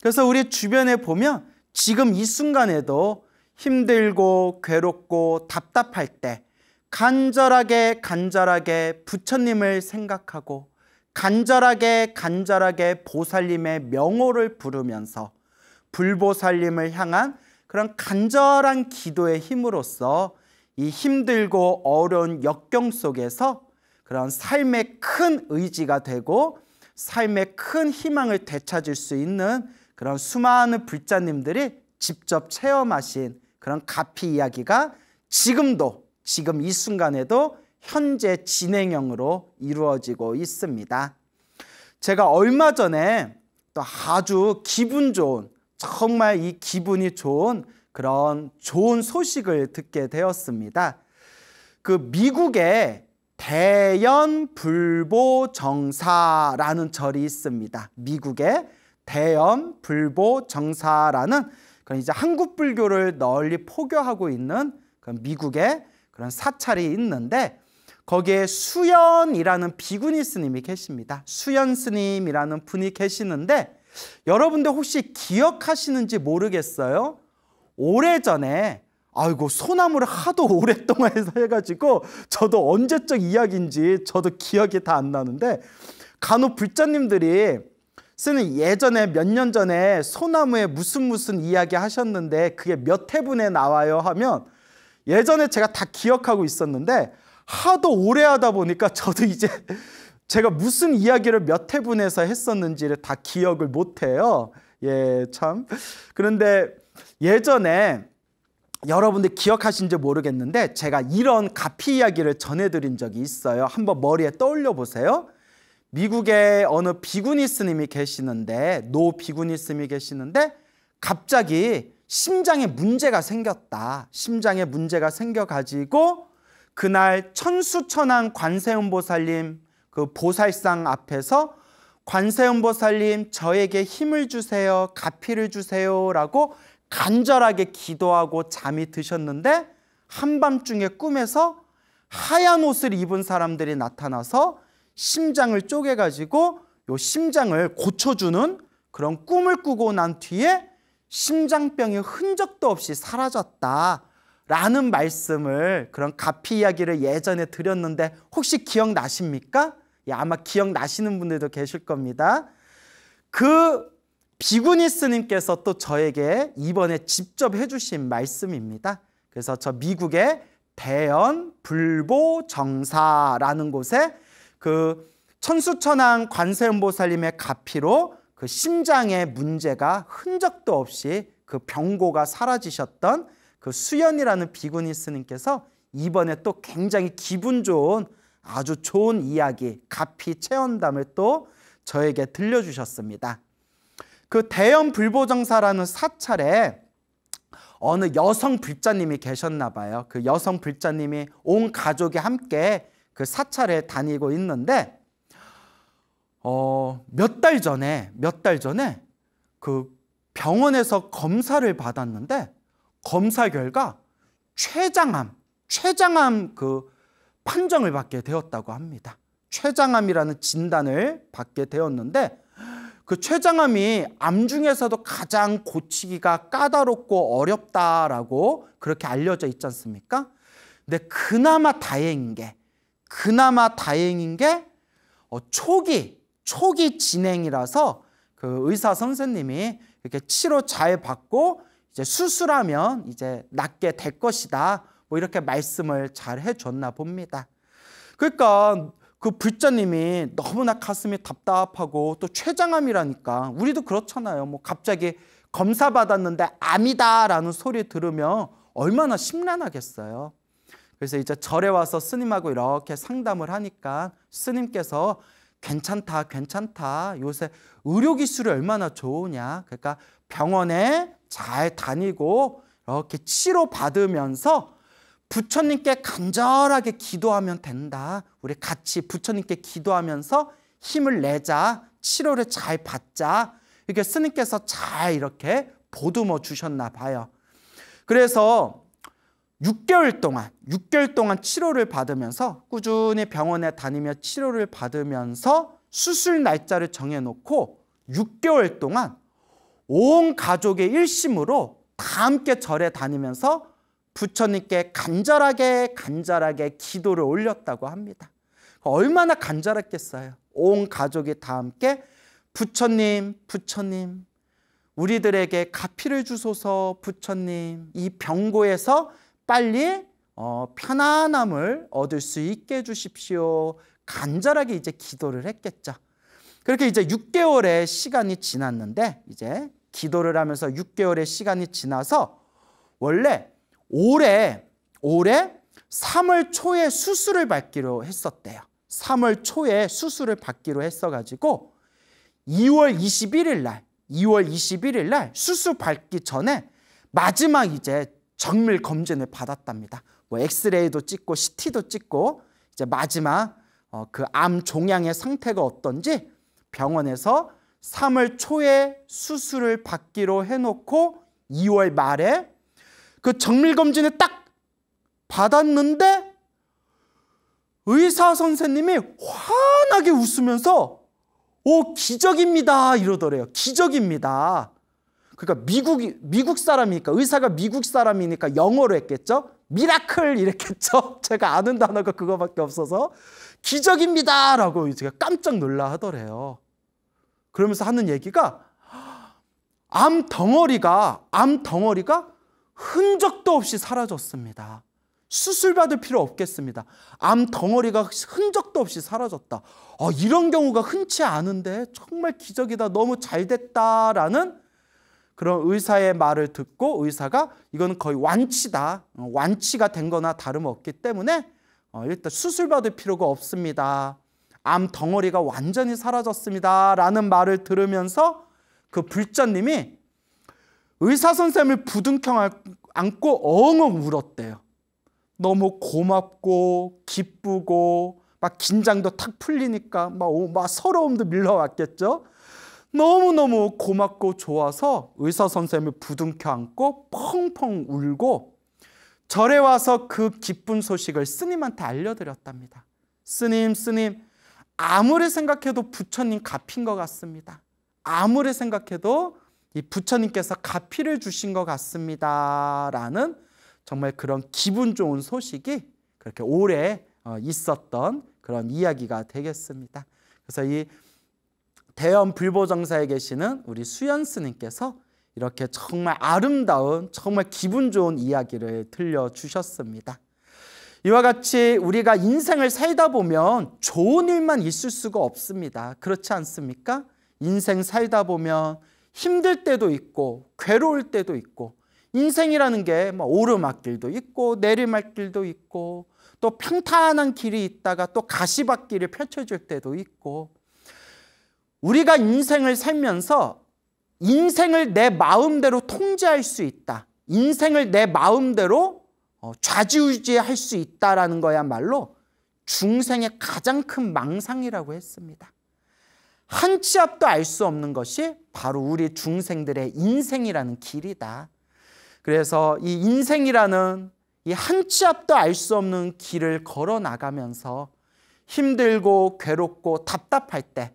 Speaker 1: 그래서 우리 주변에 보면 지금 이 순간에도 힘들고 괴롭고 답답할 때 간절하게 간절하게 부처님을 생각하고 간절하게 간절하게 보살님의 명호를 부르면서 불보살님을 향한 그런 간절한 기도의 힘으로써 이 힘들고 어려운 역경 속에서 그런 삶의 큰 의지가 되고 삶의 큰 희망을 되찾을 수 있는 그런 수많은 불자님들이 직접 체험하신 그런 가피 이야기가 지금도 지금 이 순간에도 현재 진행형으로 이루어지고 있습니다. 제가 얼마 전에 또 아주 기분 좋은 정말 이 기분이 좋은 그런 좋은 소식을 듣게 되었습니다. 그 미국에 대연불보정사라는 절이 있습니다. 미국에 대연불보정사라는 그런 이제 한국 불교를 널리 포교하고 있는 그런 미국의 그런 사찰이 있는데 거기에 수연이라는 비구니 스님이 계십니다. 수연 스님이라는 분이 계시는데 여러분들 혹시 기억하시는지 모르겠어요. 오래전에 아이고 소나무를 하도 <laughs> 오랫동안 해가지고 저도 언제적 이야기인지 저도 기억이 다 안 나는데 간혹 불자님들이 쓰는 예전에 몇 년 전에 소나무에 무슨 무슨 이야기 하셨는데 그게 몇 해분에 나와요 하면 예전에 제가 다 기억하고 있었는데 하도 오래 하다 보니까 저도 이제 <laughs> 제가 무슨 이야기를 몇 해분에서 했었는지를 다 기억을 못해요. 예, 참. 그런데 예전에 여러분들 기억하신지 모르겠는데 제가 이런 가피 이야기를 전해드린 적이 있어요. 한번 머리에 떠올려 보세요. 미국의 어느 비구니 스님이 계시는데 노 비구니 스님이 계시는데 갑자기 심장에 문제가 생겼다. 심장에 문제가 생겨가지고 그날 천수천왕 관세음보살님 그 보살상 앞에서 관세음보살님 저에게 힘을 주세요 가피를 주세요라고 간절하게 기도하고 잠이 드셨는데 한밤중에 꿈에서 하얀 옷을 입은 사람들이 나타나서 심장을 쪼개가지고 요 심장을 고쳐주는 그런 꿈을 꾸고 난 뒤에 심장병의 흔적도 없이 사라졌다. 라는 말씀을 그런 가피 이야기를 예전에 드렸는데 혹시 기억나십니까? 예, 아마 기억나시는 분들도 계실 겁니다. 그 비구니스님께서 또 저에게 이번에 직접 해주신 말씀입니다. 그래서 저 미국의 대연 불보정사라는 곳에 그 천수천왕 관세음보살님의 가피로 그 심장의 문제가 흔적도 없이 그 병고가 사라지셨던 그 수연이라는 비구니스님께서 이번에 또 굉장히 기분 좋은 아주 좋은 이야기 가피 체험담을 또 저에게 들려주셨습니다. 그대형 불보정사라는 사찰에 어느 여성 불자님이 계셨나 봐요. 그 여성 불자님이 온 가족이 함께 그 사찰에 다니고 있는데 어, 몇 달 전에 몇 달 전에 그 병원에서 검사를 받았는데 검사 결과 췌장암, 췌장암 그 판정을 받게 되었다고 합니다. 췌장암이라는 진단을 받게 되었는데 그 췌장암이 암 중에서도 가장 고치기가 까다롭고 어렵다라고 그렇게 알려져 있지 않습니까? 근데 그나마 다행인 게 그나마 다행인 게 어, 초기 초기 진행이라서 그 의사 선생님이 이렇게 치료 잘 받고 이제 수술하면 이제 낫게 될 것이다. 뭐 이렇게 말씀을 잘 해줬나 봅니다. 그러니까 그 불자님이 너무나 가슴이 답답하고 또 췌장암이라니까 우리도 그렇잖아요. 뭐 갑자기 검사 받았는데 암이다라는 소리 들으면 얼마나 심란하겠어요. 그래서 이제 절에 와서 스님하고 이렇게 상담을 하니까 스님께서 괜찮다, 괜찮다. 요새 의료 기술이 얼마나 좋으냐. 그러니까 병원에 잘 다니고 이렇게 치료 받으면서 부처님께 간절하게 기도하면 된다. 우리 같이 부처님께 기도하면서 힘을 내자. 치료를 잘 받자. 이렇게 스님께서 잘 이렇게 보듬어 주셨나 봐요. 그래서 6개월 동안, 6개월 동안 치료를 받으면서 꾸준히 병원에 다니며 치료를 받으면서 수술 날짜를 정해놓고 6개월 동안 온 가족의 일심으로 다 함께 절에 다니면서 부처님께 간절하게 간절하게 기도를 올렸다고 합니다. 얼마나 간절했겠어요. 온 가족이 다 함께 부처님, 부처님, 우리들에게 가피를 주소서 부처님, 이 병고에서 빨리 어, 편안함을 얻을 수 있게 해주십시오. 간절하게 이제 기도를 했겠죠. 그렇게 이제 6개월의 시간이 지났는데 이제 기도를 하면서 6개월의 시간이 지나서 원래 올해 올해 3월 초에 수술을 받기로 했었대요. 3월 초에 수술을 받기로 했어가지고 2월 21일 날, 2월 21일 날 수술 받기 전에 마지막 이제 정밀 검진을 받았답니다. 뭐 엑스레이도 찍고 CT도 찍고 이제 마지막 어, 그암 종양의 상태가 어떤지 병원에서 3월 초에 수술을 받기로 해놓고 2월 말에 그 정밀검진에 딱 받았는데 의사 선생님이 환하게 웃으면서 오 기적입니다 이러더래요 기적입니다 그러니까 미국이 미국 사람이니까 의사가 미국 사람이니까 영어로 했겠죠 미라클 이랬겠죠 <laughs> 제가 아는 단어가 그거밖에 없어서 기적입니다라고 제가 깜짝 놀라 하더래요 그러면서 하는 얘기가 암 덩어리가 암 덩어리가 흔적도 없이 사라졌습니다. 수술받을 필요 없겠습니다. 암 덩어리가 흔적도 없이 사라졌다. 어, 이런 경우가 흔치 않은데 정말 기적이다. 너무 잘 됐다라는 그런 의사의 말을 듣고 의사가 이건 거의 완치다. 어, 완치가 된 거나 다름없기 때문에 어, 일단 수술받을 필요가 없습니다. 암 덩어리가 완전히 사라졌습니다. 라는 말을 들으면서 그 불자님이 의사 선생님을 부둥켜 안고 엉엉 울었대요. 너무 고맙고 기쁘고 막 긴장도 탁 풀리니까 막, 막 서러움도 밀려왔겠죠. 너무너무 고맙고 좋아서 의사 선생님을 부둥켜 안고 펑펑 울고 절에 와서 그 기쁜 소식을 스님한테 알려드렸답니다. 스님, 스님, 아무리 생각해도 부처님 갚인 것 같습니다. 아무리 생각해도 이 부처님께서 가피를 주신 것 같습니다라는 정말 그런 기분 좋은 소식이 그렇게 오래 어, 있었던 그런 이야기가 되겠습니다. 그래서 이 대연 불보정사에 계시는 우리 수연 스님께서 이렇게 정말 아름다운 정말 기분 좋은 이야기를 들려주셨습니다. 이와 같이 우리가 인생을 살다 보면 좋은 일만 있을 수가 없습니다. 그렇지 않습니까? 인생 살다 보면 힘들 때도 있고 괴로울 때도 있고 인생이라는 게 오르막길도 있고 내리막길도 있고 또 평탄한 길이 있다가 또 가시밭길이 펼쳐질 때도 있고 우리가 인생을 살면서 인생을 내 마음대로 통제할 수 있다. 인생을 내 마음대로 어, 좌지우지할 수 있다라는 거야말로 중생의 가장 큰 망상이라고 했습니다. 한치 앞도 알 수 없는 것이 바로 우리 중생들의 인생이라는 길이다. 그래서 이 인생이라는 이 한 치 앞도 알 수 없는 길을 걸어 나가면서 힘들고 괴롭고 답답할 때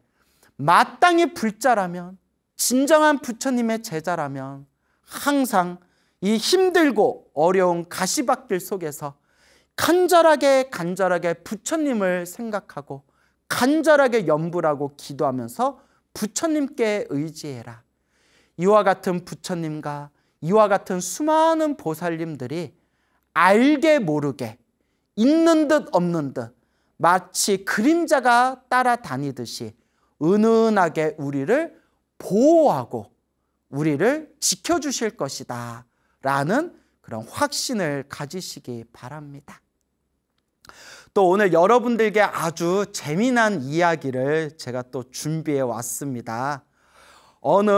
Speaker 1: 마땅히 불자라면 진정한 부처님의 제자라면 항상 이 힘들고 어려운 가시밭길 속에서 간절하게 간절하게 부처님을 생각하고 간절하게 염불하고 기도하면서 부처님께 의지해라. 이와 같은 부처님과 이와 같은 수많은 보살님들이 알게 모르게 있는 듯 없는 듯 마치 그림자가 따라다니듯이 은은하게 우리를 보호하고 우리를 지켜주실 것이다 라는 그런 확신을 가지시기 바랍니다. 또 오늘 여러분들께 아주 재미난 이야기를 제가 또 준비해 왔습니다. 어느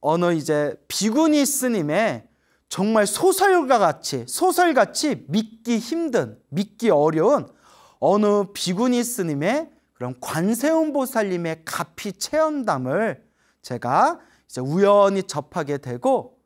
Speaker 1: 어느 이제 비구니 스님의 정말 소설과 같이 소설같이 믿기 힘든 믿기 어려운 어느 비구니 스님의 그런 관세음보살님의 가피 체험담을 제가 이제 우연히 접하게 되고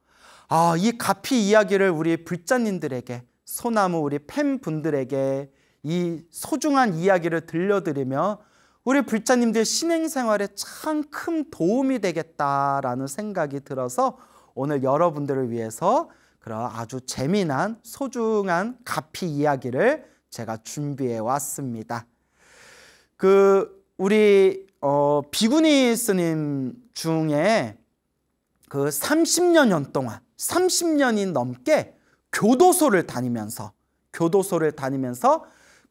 Speaker 1: 아, 이 가피 이야기를 우리 불자님들에게 소나무 우리 팬분들에게 이 소중한 이야기를 들려드리며 우리 불자님들 신행생활에 참 큰 도움이 되겠다라는 생각이 들어서 오늘 여러분들을 위해서 그런 아주 재미난 소중한 가피 이야기를 제가 준비해 왔습니다. 그 우리 어, 비구니 스님 중에 그 30년 동안 30년이 넘게 교도소를 다니면서 교도소를 다니면서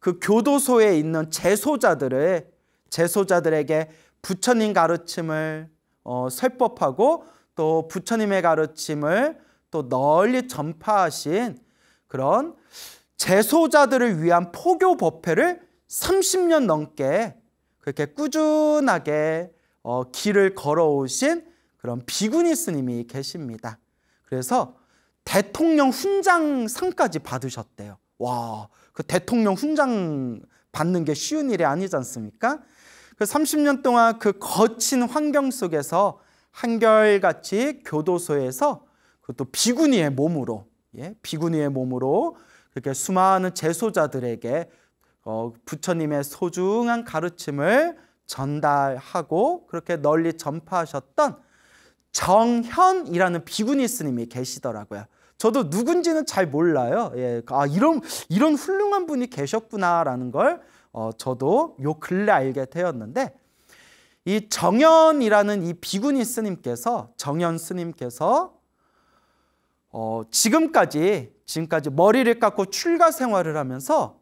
Speaker 1: 그 교도소에 있는 재소자들을 재소자들에게 부처님 가르침을 어, 설법하고 또 부처님의 가르침을 또 널리 전파하신 그런 재소자들을 위한 포교 법회를 30년 넘게 그렇게 꾸준하게 어, 길을 걸어오신 그런 비구니 스님이 계십니다. 그래서 대통령 훈장상까지 받으셨대요. 와, 그 대통령 훈장 받는 게 쉬운 일이 아니지 않습니까? 그 30년 동안 그 거친 환경 속에서 한결같이 교도소에서 그것도 비구니의 몸으로 예, 비구니의 몸으로 그렇게 수많은 재소자들에게 어, 부처님의 소중한 가르침을 전달하고 그렇게 널리 전파하셨던 정현이라는 비구니 스님이 계시더라고요. 저도 누군지는 잘 몰라요. 예, 아 이런 이런 훌륭한 분이 계셨구나라는 걸 어, 저도 요 근래 알게 되었는데 이 정연이라는 이 비구니 스님께서 정연 스님께서 어, 지금까지 지금까지 머리를 깎고 출가 생활을 하면서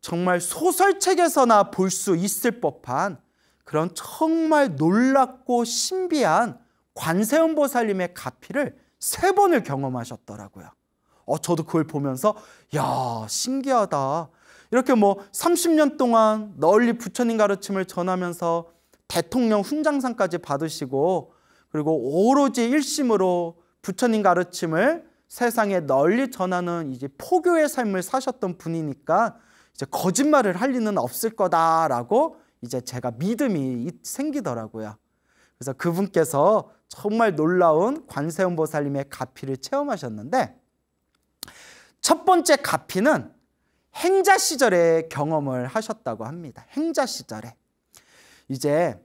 Speaker 1: 정말 소설책에서나 볼 수 있을 법한 그런 정말 놀랍고 신비한 관세음보살님의 가피를 세 번을 경험하셨더라고요. 어, 저도 그걸 보면서 야 신기하다. 이렇게 뭐 30년 동안 널리 부처님 가르침을 전하면서 대통령 훈장상까지 받으시고 그리고 오로지 일심으로 부처님 가르침을 세상에 널리 전하는 이제 포교의 삶을 사셨던 분이니까 이제 거짓말을 할 리는 없을 거다라고 이제 제가 믿음이 생기더라고요. 그래서 그분께서 정말 놀라운 관세음보살님의 가피를 체험하셨는데 첫 번째 가피는 행자 시절에 경험을 하셨다고 합니다. 행자 시절에 이제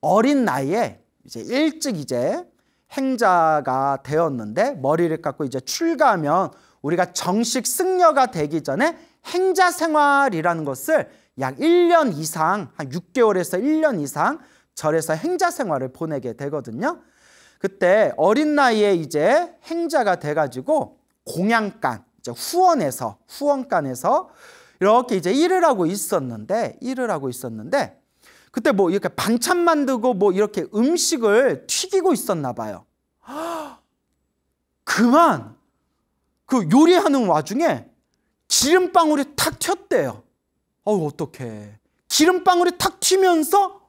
Speaker 1: 어린 나이에 이제 일찍 이제 행자가 되었는데 머리를 깎고 이제 출가하면 우리가 정식 승려가 되기 전에 행자 생활이라는 것을 약 1년 이상 한 6개월에서 1년 이상 절에서 행자 생활을 보내게 되거든요. 그때 어린 나이에 이제 행자가 돼가지고 공양간, 후원에서 후원간에서 이렇게 이제 일을 하고 있었는데 일을 하고 있었는데 그때 뭐 이렇게 반찬 만들고 뭐 이렇게 음식을 튀기고 있었나 봐요. <gasps> 그만 그 요리하는 와중에 기름방울이 탁 튀었대요. 어우 어떡해. 기름방울이 탁 튀면서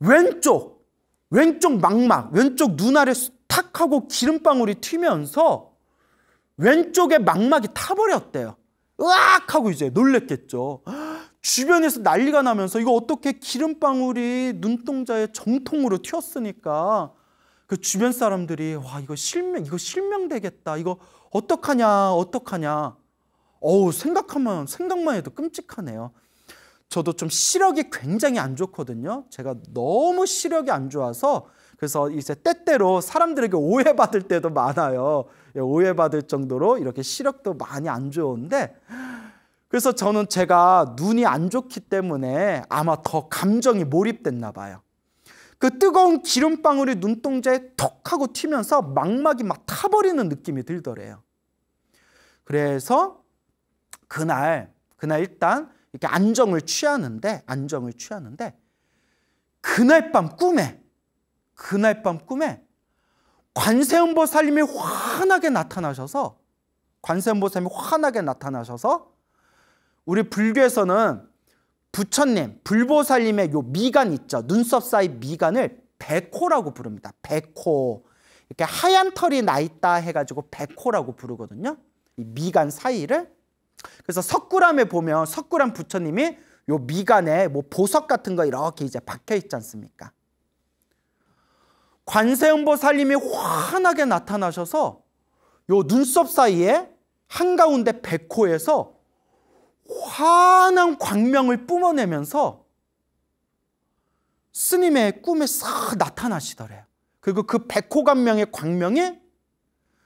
Speaker 1: 왼쪽, 왼쪽 망막, 왼쪽 눈 아래 탁 하고 기름방울이 튀면서 왼쪽에 망막이 타버렸대요. 으악 하고 이제 놀랬겠죠. <gasps> 주변에서 난리가 나면서 이거 어떻게 기름방울이 눈동자에 정통으로 튀었으니까 그 주변 사람들이 와 이거 실명 이거 실명되겠다 이거 어떡하냐 어떡하냐 어우 생각하면 생각만 해도 끔찍하네요 저도 좀 시력이 굉장히 안 좋거든요. 제가 너무 시력이 안 좋아서 그래서 이제 때때로 사람들에게 오해받을 때도 많아요. 예, 오해받을 정도로 이렇게 시력도 많이 안 좋은데 그래서 저는 제가 눈이 안 좋기 때문에 아마 더 감정이 몰입됐나 봐요. 그 뜨거운 기름방울이 눈동자에 톡 하고 튀면서 망막이 막 타버리는 느낌이 들더래요. 그래서 그날, 그날 일단 이렇게 안정을 취하는데 안정을 취하는데 그날 밤 꿈에 그날 밤 꿈에 관세음보살님이 환하게 나타나셔서 관세음보살님이 환하게 나타나셔서 우리 불교에서는 부처님, 불보살님의 요 미간 있죠. 눈썹 사이 미간을 백호라고 부릅니다. 백호. 이렇게 하얀 털이 나 있다 해가지고 백호라고 부르거든요. 이 미간 사이를 그래서 석굴암에 보면 석굴암 부처님이 요 미간에 뭐 보석 같은 거 이렇게 이제 박혀 있지 않습니까? 관세음보살님이 환하게 나타나셔서 요 눈썹 사이에 한가운데 백호에서 환한 광명을 뿜어내면서 스님의 꿈에 싹 나타나시더래요. 그리고 그 백호감명의 광명이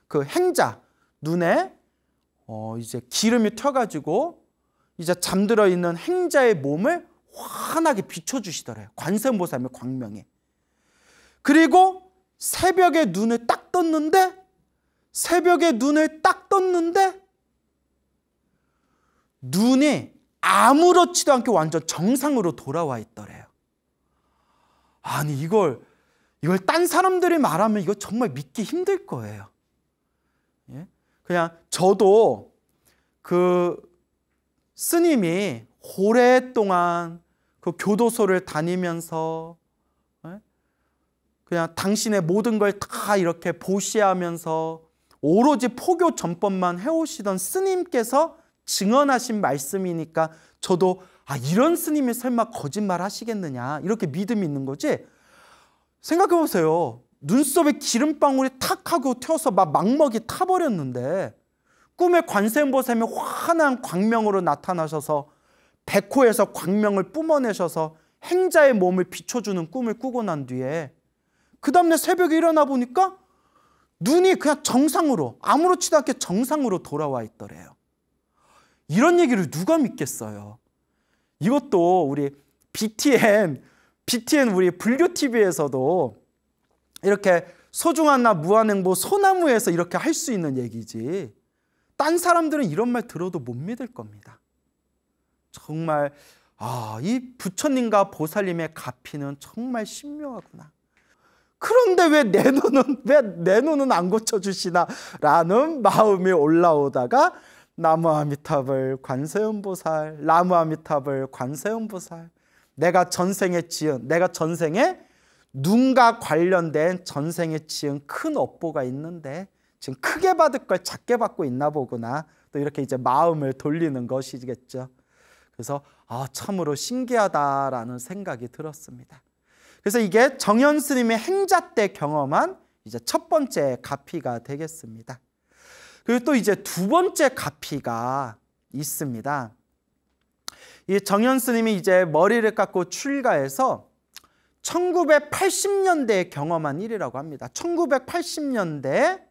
Speaker 1: 그 행자 눈에 어, 이제 기름이 튀어가지고 이제 잠들어 있는 행자의 몸을 환하게 비춰주시더래요. 관세음보살의 광명에. 그리고 새벽에 눈을 딱 떴는데 새벽에 눈을 딱 떴는데 눈이 아무렇지도 않게 완전 정상으로 돌아와 있더래요. 아니 이걸 이걸 딴 사람들이 말하면 이거 정말 믿기 힘들 거예요. 예? 그냥 저도 그 스님이 오랫동안 그 교도소를 다니면서 예? 그냥 당신의 모든 걸 다 이렇게 보시하면서 오로지 포교 전법만 해오시던 스님께서 증언하신 말씀이니까 저도 아 이런 스님이 설마 거짓말 하시겠느냐 이렇게 믿음이 있는 거지 생각해 보세요 눈썹에 기름방울이 탁 하고 튀어서 막 막먹이 타버렸는데 꿈에 관세음보살님이 환한 광명으로 나타나셔서 백호에서 광명을 뿜어내셔서 행자의 몸을 비춰주는 꿈을 꾸고 난 뒤에 그 다음날 새벽에 일어나 보니까 눈이 그냥 정상으로 아무렇지도 않게 정상으로 돌아와 있더래요. 이런 얘기를 누가 믿겠어요. 이것도 우리 BTN, BTN 우리 불교TV에서도 이렇게 소중한 나 무한행보 소나무에서 이렇게 할 수 있는 얘기지. 딴 사람들은 이런 말 들어도 못 믿을 겁니다. 정말 아, 이 부처님과 보살님의 가피는 정말 신묘하구나. 그런데 왜 내 눈은 왜 내 눈은 안 고쳐 주시나 라는 마음이 올라오다가 나무아미타불 관세음보살 나무아미타불 관세음보살 내가 전생에 지은 내가 전생에 눈과 관련된 전생에 지은 큰 업보가 있는데 지금 크게 받을 걸 작게 받고 있나 보구나. 또 이렇게 이제 마음을 돌리는 것이겠죠. 그래서 아, 참으로 신기하다라는 생각이 들었습니다. 그래서 이게 정현 스님의 행자 때 경험한 이제 첫 번째 가피가 되겠습니다. 그리고 또 이제 두 번째 가피가 있습니다. 이 정현 스님이 이제 머리를 깎고 출가해서 1980년대에 경험한 일이라고 합니다. 1980년대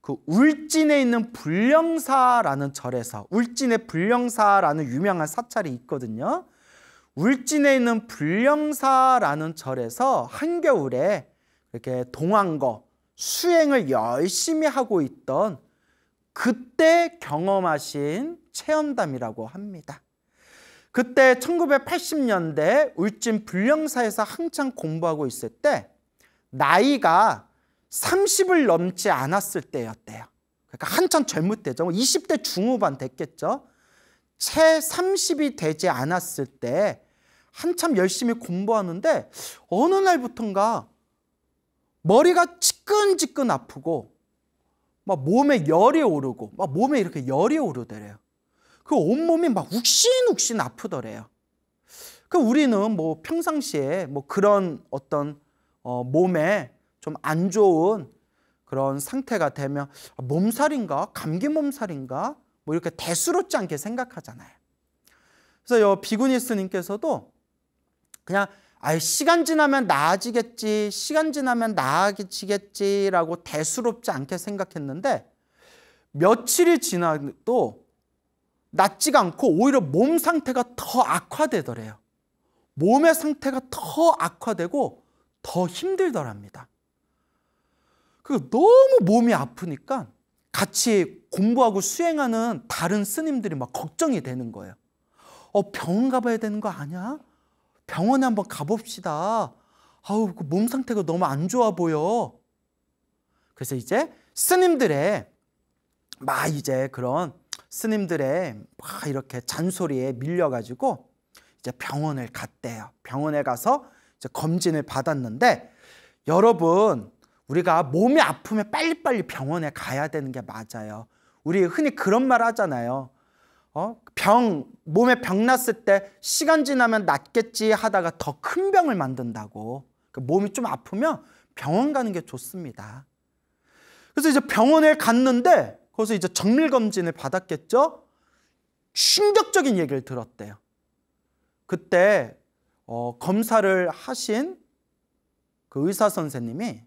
Speaker 1: 그 울진에 있는 불령사라는 절에서 울진의 불령사라는 유명한 사찰이 있거든요. 울진에 있는 불령사라는 절에서 한겨울에 이렇게 동안거 수행을 열심히 하고 있던 그때 경험하신 체험담이라고 합니다. 그때 1980년대 울진 불령사에서 한창 공부하고 있을 때 나이가 30을 넘지 않았을 때였대요. 그러니까 한참 젊을 때죠. 20대 중후반 됐겠죠. 채 30이 되지 않았을 때 한참 열심히 공부하는데 어느 날부턴가 머리가 지끈지끈 아프고 막 몸에 열이 오르고 막 몸에 이렇게 열이 오르더래요. 그 온몸이 막 욱신욱신 아프더래요. 그 우리는 뭐 평상시에 뭐 그런 어떤 어 몸에 좀 안 좋은 그런 상태가 되면 아, 몸살인가 감기 몸살인가 뭐 이렇게 대수롭지 않게 생각하잖아요. 그래서 요 비구니스님께서도 그냥 아 시간 지나면 나아지겠지 시간 지나면 나아지겠지라고 대수롭지 않게 생각했는데 며칠이 지나도 낫지가 않고 오히려 몸 상태가 더 악화되더래요. 몸의 상태가 더 악화되고 더 힘들더랍니다. 그 너무 몸이 아프니까 같이 공부하고 수행하는 다른 스님들이 막 걱정이 되는 거예요. 어, 병원 가봐야 되는 거 아니야? 병원에 한번 가봅시다. 아우, 그 몸 상태가 너무 안 좋아 보여. 그래서 이제 스님들의 막 이제 그런 스님들의 막 이렇게 잔소리에 밀려가지고 이제 병원을 갔대요. 병원에 가서 이제 검진을 받았는데 여러분 우리가 몸이 아프면 빨리빨리 병원에 가야 되는 게 맞아요. 우리 흔히 그런 말 하잖아요. 어? 병, 몸에 병 났을 때 시간 지나면 낫겠지 하다가 더 큰 병을 만든다고. 그러니까 몸이 좀 아프면 병원 가는 게 좋습니다. 그래서 이제 병원에 갔는데 거기서 이제 정밀 검진을 받았겠죠? 충격적인 얘기를 들었대요. 그때 어, 검사를 하신 그 의사 선생님이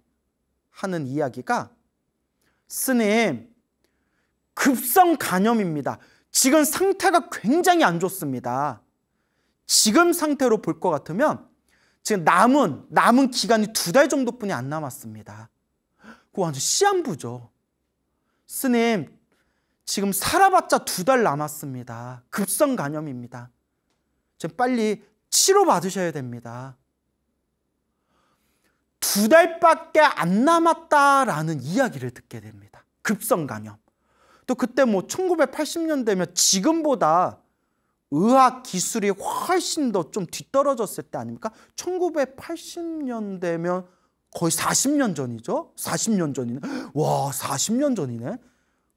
Speaker 1: 하는 이야기가 스님 급성 간염입니다. 지금 상태가 굉장히 안 좋습니다. 지금 상태로 볼 것 같으면 지금 남은 남은 기간이 두 달 정도뿐이 안 남았습니다. 그 완전 시한부죠. 스님, 지금 살아봤자 두 달 남았습니다. 급성 간염입니다. 지금 빨리 치료받으셔야 됩니다. 두 달밖에 안 남았다라는 이야기를 듣게 됩니다. 급성 간염. 또 그때 뭐 1980년대면 지금보다 의학 기술이 훨씬 더 좀 뒤떨어졌을 때 아닙니까? 1980년대면 거의 40년 전이죠. 40년 전이네. 와, 40년 전이네.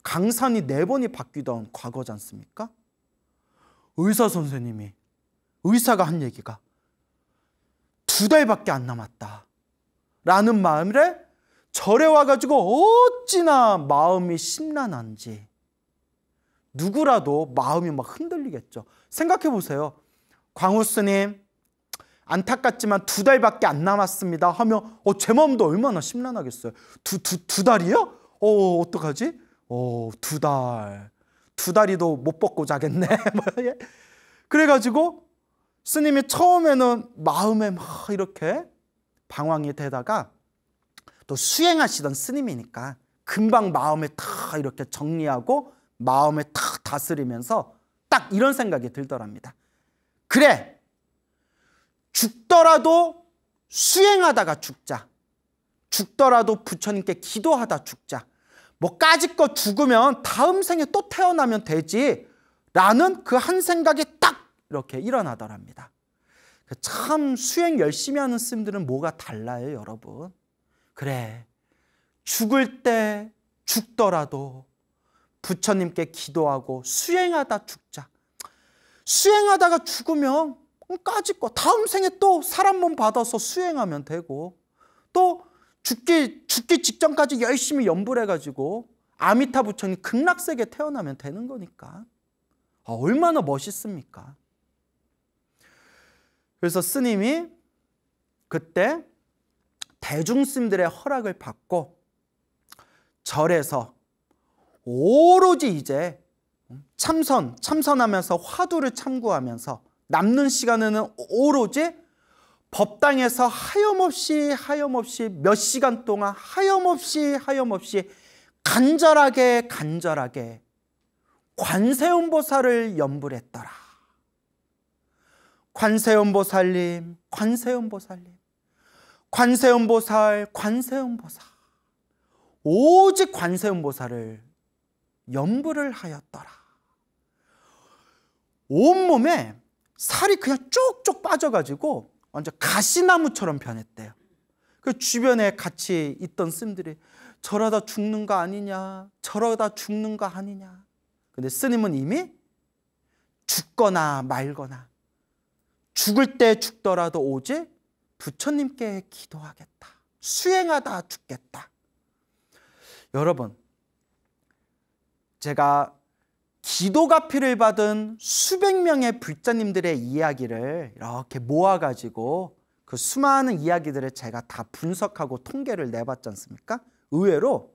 Speaker 1: 강산이 네 번이 바뀌던 과거지 않습니까? 의사 선생님이 의사가 한 얘기가 두 달밖에 안 남았다. 라는 마음에 절에 와가지고 어찌나 마음이 심란한지 누구라도 마음이 막 흔들리겠죠. 생각해 보세요. 광우 스님, 안타깝지만 두 달밖에 안 남았습니다 하면 어, 제 마음도 얼마나 심란하겠어요. 두, 두, 두 달이요? 어, 어떡하지? 어, 두 달. 두 다리도 못 벗고 자겠네. <laughs> 뭐, 예. 그래가지고 스님이 처음에는 마음에 막 이렇게 방황이 되다가 또 수행하시던 스님이니까 금방 마음에 탁 이렇게 정리하고 마음에 탁 다스리면서 딱 이런 생각이 들더랍니다. 그래! 죽더라도 수행하다가 죽자. 죽더라도 부처님께 기도하다 죽자. 뭐 까짓거 죽으면 다음 생에 또 태어나면 되지. 라는 그 한 생각이 딱 이렇게 일어나더랍니다. 그 참 수행 열심히 하는 스님들은 뭐가 달라요, 여러분? 그래. 죽을 때 죽더라도 부처님께 기도하고 수행하다 죽자. 수행하다가 죽으면 까짓 거 다음 생에 또 사람 몸 받아서 수행하면 되고 또 죽기 죽기 직전까지 열심히 연불해 가지고 아미타 부처님 극락세계 태어나면 되는 거니까 아, 얼마나 멋있습니까? 그래서 스님이 그때 대중스님들의 허락을 받고 절에서 오로지 이제 참선, 참선하면서 화두를 참구하면서 남는 시간에는 오로지 법당에서 하염없이 하염없이 몇 시간 동안 하염없이 하염없이 간절하게 간절하게 관세음보살을 염불했더라. 관세음보살님, 관세음보살님, 관세음보살, 관세음보살. 오직 관세음보살을 염불을 하였더라. 온몸에 살이 그냥 쭉쭉 빠져가지고 완전 가시나무처럼 변했대요. 그 주변에 같이 있던 스님들이 저러다 죽는 거 아니냐, 저러다 죽는 거 아니냐. 근데 스님은 이미 죽거나 말거나 죽을 때 죽더라도 오직 부처님께 기도하겠다. 수행하다 죽겠다. 여러분, 제가 기도가 피를 받은 수백 명의 불자님들의 이야기를 이렇게 모아가지고 그 수많은 이야기들을 제가 다 분석하고 통계를 내봤지 않습니까? 의외로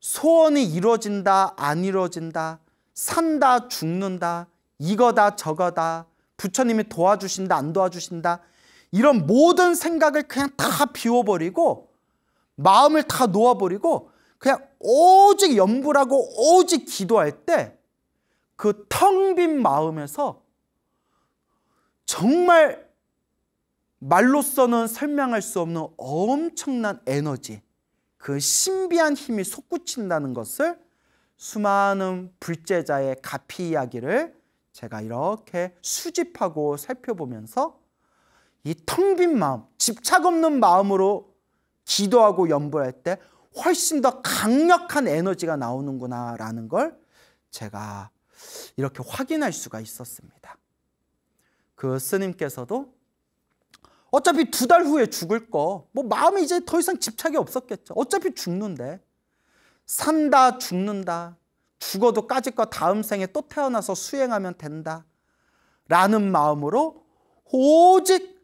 Speaker 1: 소원이 이루어진다, 안 이루어진다, 산다, 죽는다, 이거다, 저거다, 부처님이 도와주신다, 안 도와주신다, 이런 모든 생각을 그냥 다 비워버리고 마음을 다 놓아버리고 그냥 오직 염불하고 오직 기도할 때 그텅빈 마음에서 정말 말로서는 설명할 수 없는 엄청난 에너지, 그 신비한 힘이 솟구친다는 것을 수많은 불제자의 가피 이야기를 제가 이렇게 수집하고 살펴보면서 이 텅 빈 마음, 집착 없는 마음으로 기도하고 연불할 때 훨씬 더 강력한 에너지가 나오는구나라는 걸 제가 이렇게 확인할 수가 있었습니다. 그 스님께서도 어차피 두 달 후에 죽을 거, 뭐 마음이 이제 더 이상 집착이 없었겠죠. 어차피 죽는데. 산다, 죽는다. 죽어도 까짓 거 다음 생에 또 태어나서 수행하면 된다. 라는 마음으로 오직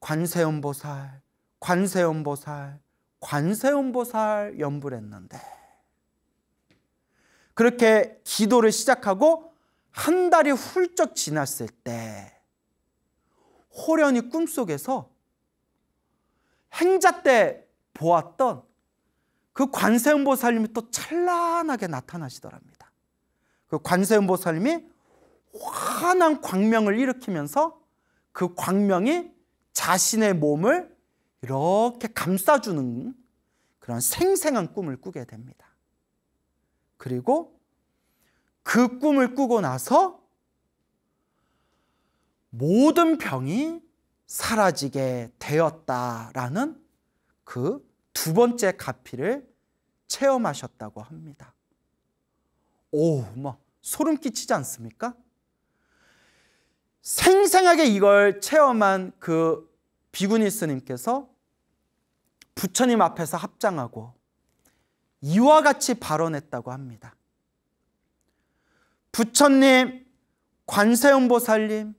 Speaker 1: 관세음보살, 관세음보살, 관세음보살 연불했는데 그렇게 기도를 시작하고 한 달이 훌쩍 지났을 때 호련이 꿈속에서 행자 때 보았던 그 관세음보살님이 또 찬란하게 나타나시더랍니다. 그 관세음보살님이 환한 광명을 일으키면서 그 광명이 자신의 몸을 이렇게 감싸주는 그런 생생한 꿈을 꾸게 됩니다. 그리고 그 꿈을 꾸고 나서 모든 병이 사라지게 되었다라는 그 두 번째 가피를 체험하셨다고 합니다. 오, 뭐 소름 끼치지 않습니까? 생생하게 이걸 체험한 그 비구니스님께서 부처님 앞에서 합장하고 이와 같이 발언했다고 합니다. 부처님, 관세음보살님,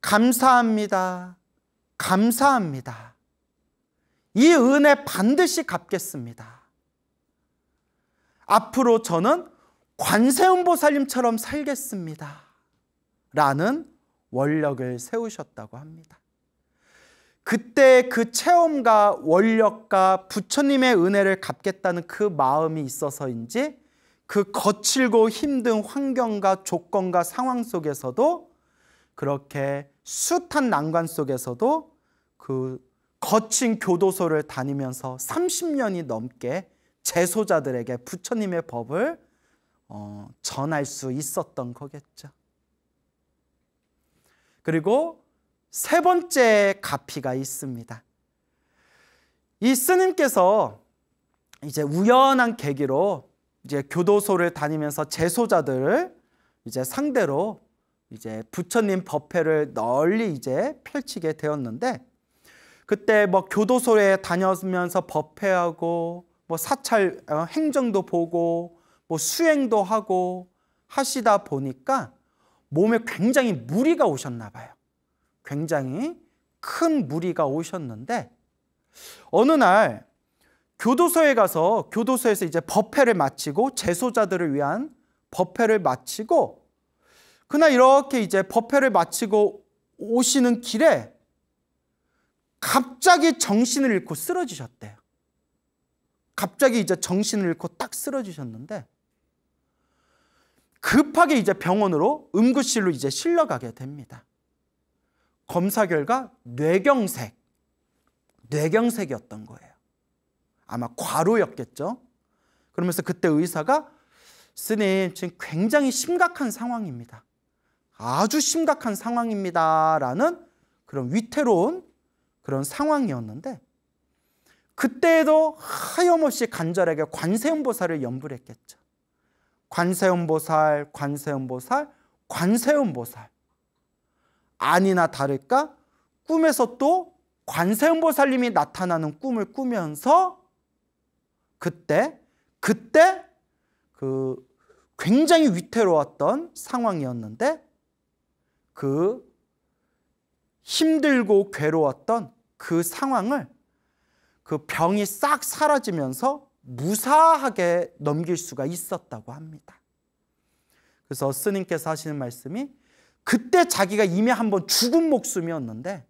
Speaker 1: 감사합니다. 감사합니다. 이 은혜 반드시 갚겠습니다. 앞으로 저는 관세음보살님처럼 살겠습니다. 라는 원력을 세우셨다고 합니다. 그때 그 체험과 원력과 부처님의 은혜를 갚겠다는 그 마음이 있어서인지 그 거칠고 힘든 환경과 조건과 상황 속에서도 그렇게 숱한 난관 속에서도 그 거친 교도소를 다니면서 30년이 넘게 재소자들에게 부처님의 법을 어, 전할 수 있었던 거겠죠. 그리고 세 번째 가피가 있습니다. 이 스님께서 이제 우연한 계기로 이제 교도소를 다니면서 재소자들을 이제 상대로 이제 부처님 법회를 널리 이제 펼치게 되었는데 그때 뭐 교도소에 다녀면서 법회하고 뭐 사찰 어, 행정도 보고 뭐 수행도 하고 하시다 보니까 몸에 굉장히 무리가 오셨나 봐요. 굉장히 큰 무리가 오셨는데 어느 날 교도소에 가서 교도소에서 이제 법회를 마치고 재소자들을 위한 법회를 마치고 그날 이렇게 이제 법회를 마치고 오시는 길에 갑자기 정신을 잃고 쓰러지셨대요. 갑자기 이제 정신을 잃고 딱 쓰러지셨는데 급하게 이제 병원으로 응급실로 이제 실려가게 됩니다. 검사 결과 뇌경색, 뇌경색이었던 거예요. 아마 과로였겠죠. 그러면서 그때 의사가 스님 지금 굉장히 심각한 상황입니다. 아주 심각한 상황입니다라는 그런 위태로운 그런 상황이었는데 그때에도 하염없이 간절하게 관세음보살을 염불했겠죠. 관세음보살, 관세음보살, 관세음보살. 아니나 다를까 꿈에서 또 관세음보살님이 나타나는 꿈을 꾸면서 그때 그때 그 굉장히 위태로웠던 상황이었는데 그 힘들고 괴로웠던 그 상황을 그 병이 싹 사라지면서 무사하게 넘길 수가 있었다고 합니다. 그래서 스님께서 하시는 말씀이 그때 자기가 이미 한 번 죽은 목숨이었는데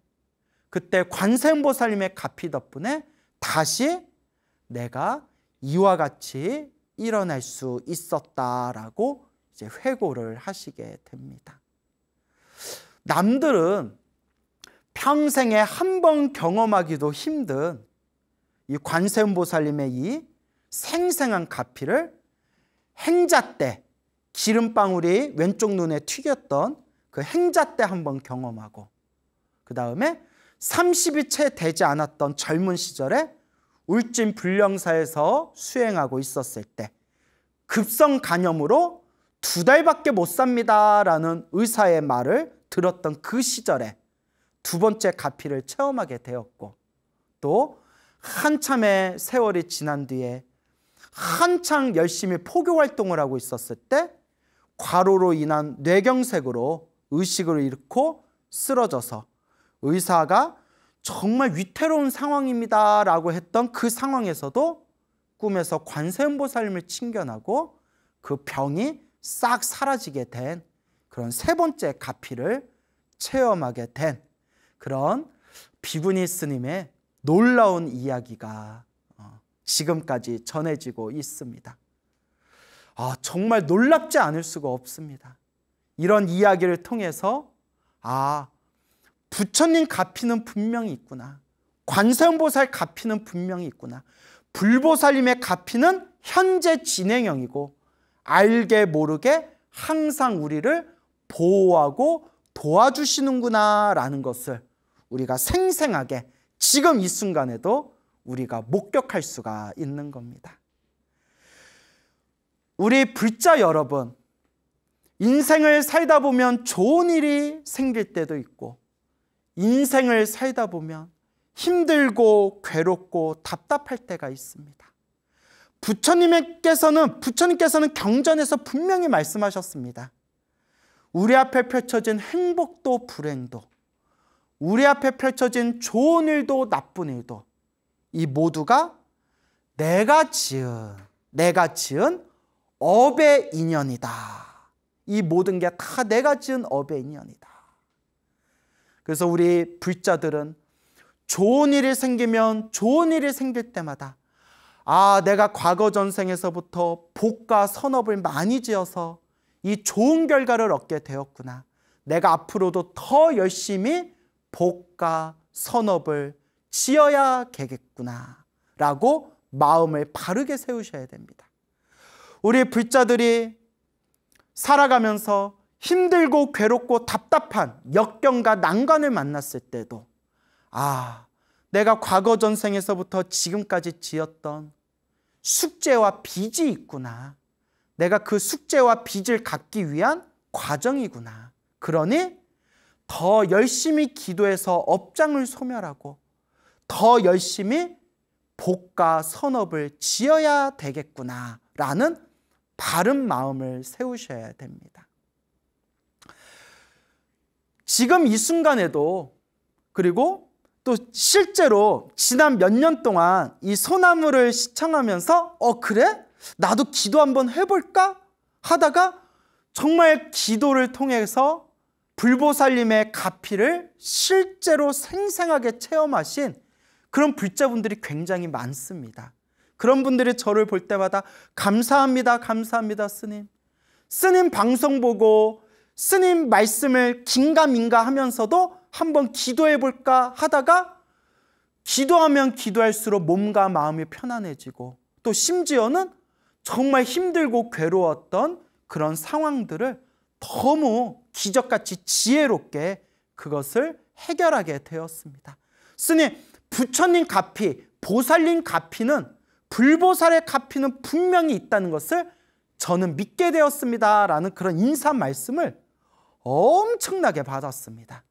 Speaker 1: 그때 관세음보살님의 가피 덕분에 다시 내가 이와 같이 일어날 수 있었다라고 이제 회고를 하시게 됩니다. 남들은 평생에 한 번 경험하기도 힘든 이 관세음보살님의 이 생생한 가피를 행자 때 기름방울이 왼쪽 눈에 튀겼던 그 행자 때 한번 경험하고 그 다음에 30이 채 되지 않았던 젊은 시절에 울진 불령사에서 수행하고 있었을 때 급성 간염으로 두 달밖에 못 삽니다 라는 의사의 말을 들었던 그 시절에 두 번째 가피를 체험하게 되었고 또 한참의 세월이 지난 뒤에 한창 열심히 포교 활동을 하고 있었을 때 과로로 인한 뇌경색으로 의식을 잃고 쓰러져서 의사가 정말 위태로운 상황입니다 라고 했던 그 상황에서도 꿈에서 관세음보살님을 친견하고 그 병이 싹 사라지게 된 그런 세 번째 가피를 체험하게 된 그런 비구니 스님의 놀라운 이야기가 어, 지금까지 전해지고 있습니다. 아, 정말 놀랍지 않을 수가 없습니다. 이런 이야기를 통해서 아 부처님 가피는 분명히 있구나. 관세음보살 가피는 분명히 있구나. 불보살님의 가피는 현재 진행형이고 알게 모르게 항상 우리를 보호하고 도와주시는구나 라는 것을 우리가 생생하게 지금 이 순간에도 우리가 목격할 수가 있는 겁니다. 우리 불자 여러분 인생을 살다 보면 좋은 일이 생길 때도 있고 인생을 살다 보면 힘들고 괴롭고 답답할 때가 있습니다. 부처님께서는 부처님께서는 경전에서 분명히 말씀하셨습니다. 우리 앞에 펼쳐진 행복도 불행도 우리 앞에 펼쳐진 좋은 일도 나쁜 일도 이 모두가 내가 지은 내가 지은 업의 인연이다. 이 모든 게 다 내가 지은 어베인이다 그래서 우리 불자들은 좋은 일이 생기면 좋은 일이 생길 때마다 아 내가 과거 전생에서부터 복과 선업을 많이 지어서 이 좋은 결과를 얻게 되었구나. 내가 앞으로도 더 열심히 복과 선업을 지어야 되겠구나. 라고 마음을 바르게 세우셔야 됩니다. 우리 불자들이 살아가면서 힘들고 괴롭고 답답한 역경과 난관을 만났을 때도 아, 내가 과거 전생에서부터 지금까지 지었던 숙제와 빚이 있구나. 내가 그 숙제와 빚을 갚기 위한 과정이구나. 그러니 더 열심히 기도해서 업장을 소멸하고 더 열심히 복과 선업을 지어야 되겠구나. 라는 바른 마음을 세우셔야 됩니다. 지금 이 순간에도 그리고 또 실제로 지난 몇 년 동안 이 소나무를 시청하면서 어 그래? 나도 기도 한번 해볼까? 하다가 정말 기도를 통해서 불보살님의 가피를 실제로 생생하게 체험하신 그런 불자분들이 굉장히 많습니다. 그런 분들이 저를 볼 때마다 감사합니다, 감사합니다, 스님. 스님 방송 보고 스님 말씀을 긴가민가 하면서도 한번 기도해 볼까 하다가 기도하면 기도할수록 몸과 마음이 편안해지고 또 심지어는 정말 힘들고 괴로웠던 그런 상황들을 너무 기적같이 지혜롭게 그것을 해결하게 되었습니다. 스님, 부처님 가피, 보살님 가피는 불보살의 카피는 분명히 있다는 것을 저는 믿게 되었습니다. 라는 그런 인사 말씀을 엄청나게 받았습니다.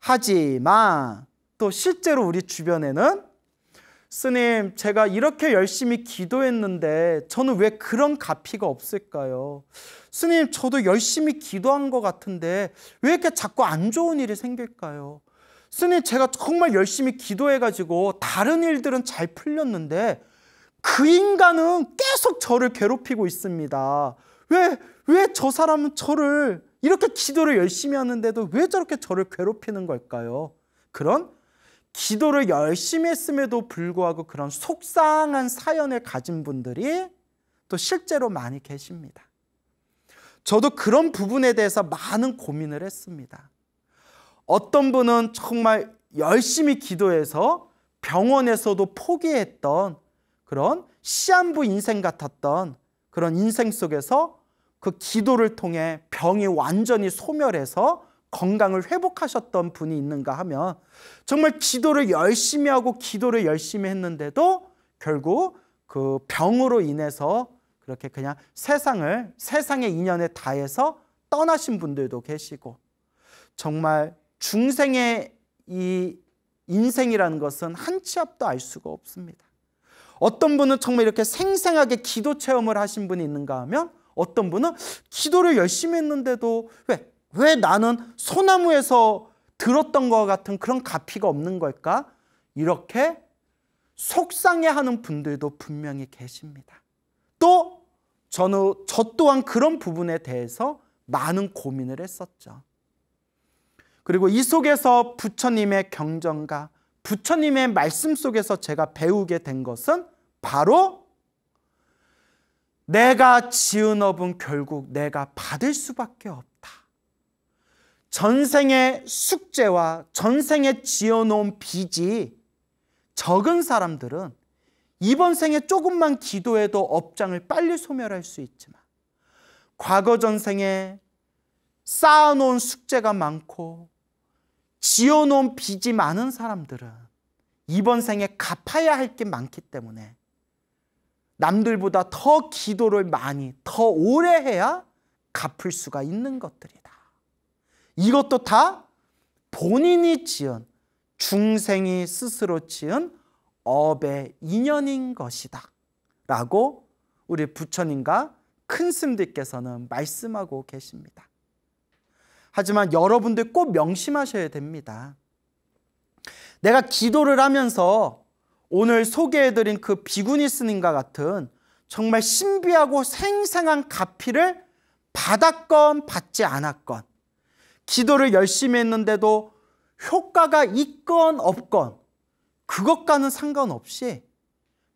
Speaker 1: 하지만 또 실제로 우리 주변에는 스님, 제가 이렇게 열심히 기도했는데 저는 왜 그런 가피가 없을까요? 스님, 저도 열심히 기도한 것 같은데 왜 이렇게 자꾸 안 좋은 일이 생길까요? 스님 제가 정말 열심히 기도해가지고 다른 일들은 잘 풀렸는데 그 인간은 계속 저를 괴롭히고 있습니다. 왜, 왜 저 사람은 저를 이렇게 기도를 열심히 하는데도 왜 저렇게 저를 괴롭히는 걸까요? 그런 기도를 열심히 했음에도 불구하고 그런 속상한 사연을 가진 분들이 또 실제로 많이 계십니다. 저도 그런 부분에 대해서 많은 고민을 했습니다. 어떤 분은 정말 열심히 기도해서 병원에서도 포기했던 그런 시한부 인생 같았던 그런 인생 속에서 그 기도를 통해 병이 완전히 소멸해서 건강을 회복하셨던 분이 있는가 하면 정말 기도를 열심히 하고 기도를 열심히 했는데도 결국 그 병으로 인해서 그렇게 그냥 세상을 세상의 인연에 다해서 떠나신 분들도 계시고 정말 중생의 이 인생이라는 것은 한 치 앞도 알 수가 없습니다. 어떤 분은 정말 이렇게 생생하게 기도 체험을 하신 분이 있는가 하면 어떤 분은 기도를 열심히 했는데도 왜, 왜 나는 소나무에서 들었던 것 같은 그런 가피가 없는 걸까? 이렇게 속상해하는 분들도 분명히 계십니다. 또 저는 저 또한 그런 부분에 대해서 많은 고민을 했었죠. 그리고 이 속에서 부처님의 경전과 부처님의 말씀 속에서 제가 배우게 된 것은 바로 내가 지은 업은 결국 내가 받을 수밖에 없다. 전생의 숙제와 전생에 지어놓은 빚이 적은 사람들은 이번 생에 조금만 기도해도 업장을 빨리 소멸할 수 있지만 과거 전생에 쌓아놓은 숙제가 많고 지어놓은 빚이 많은 사람들은 이번 생에 갚아야 할 게 많기 때문에 남들보다 더 기도를 많이, 더 오래 해야 갚을 수가 있는 것들이다. 이것도 다 본인이 지은, 중생이 스스로 지은 업의 인연인 것이다. 라고 우리 부처님과 큰 스님들께서는 말씀하고 계십니다. 하지만 여러분들 꼭 명심하셔야 됩니다. 내가 기도를 하면서 오늘 소개해드린 그 비구니 스님과 같은 정말 신비하고 생생한 가피를 받았건 받지 않았건 기도를 열심히 했는데도 효과가 있건 없건 그것과는 상관없이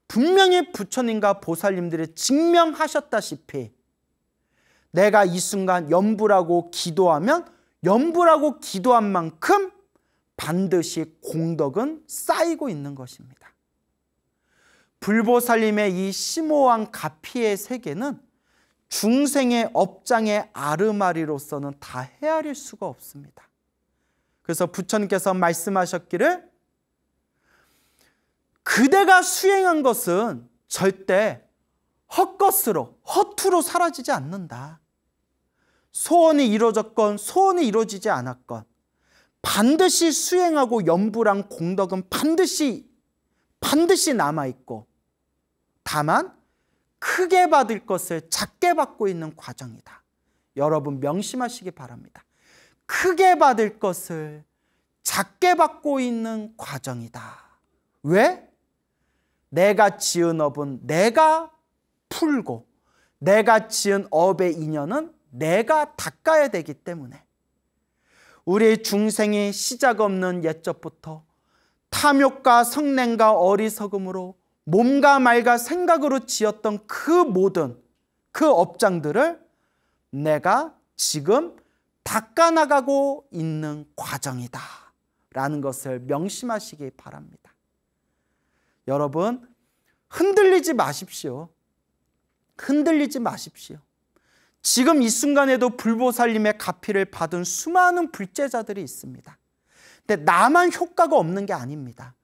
Speaker 1: 분명히 부처님과 보살님들이 증명하셨다시피 내가 이 순간 염불하고 기도하면 염불하고 기도한 만큼 반드시 공덕은 쌓이고 있는 것입니다. 불보살님의 이 심오한 가피의 세계는 중생의 업장의 아르마리로서는 다 헤아릴 수가 없습니다. 그래서 부처님께서 말씀하셨기를 그대가 수행한 것은 절대 헛것으로 허투로 사라지지 않는다. 소원이 이루어졌건 소원이 이루어지지 않았건 반드시 수행하고 연부랑 공덕은 반드시 반드시 남아 있고 다만 크게 받을 것을 작게 받고 있는 과정이다. 여러분 명심하시기 바랍니다. 크게 받을 것을 작게 받고 있는 과정이다. 왜? 내가 지은 업은 내가 풀고 내가 지은 업의 인연은 내가 닦아야 되기 때문에 우리 중생이 시작 없는 옛적부터 탐욕과 성냄과 어리석음으로 몸과 말과 생각으로 지었던 그 모든 그 업장들을 내가 지금 닦아나가고 있는 과정이다 라는 것을 명심하시기 바랍니다 여러분 흔들리지 마십시오 흔들리지 마십시오 지금 이 순간에도 불보살님의 가피를 받은 수많은 불제자들이 있습니다. 근데 나만 효과가 없는 게 아닙니다.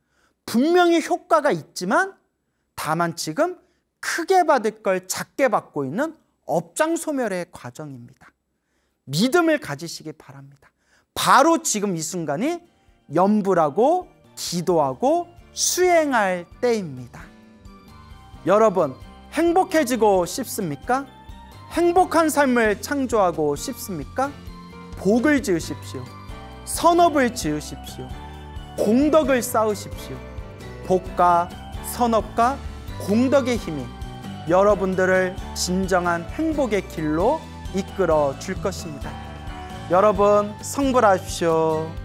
Speaker 1: 분명히 효과가 있지만 다만 지금 크게 받을 걸 작게 받고 있는 업장 소멸의 과정입니다. 믿음을 가지시기 바랍니다. 바로 지금 이 순간이 염불하고 기도하고 수행할 때입니다. 여러분 행복해지고 싶습니까? 행복한 삶을 창조하고 싶습니까? 복을 지으십시오. 선업을 지으십시오. 공덕을 쌓으십시오. 복과 선업과 공덕의 힘이 여러분들을 진정한 행복의 길로 이끌어 줄 것입니다. 여러분, 성불하십시오.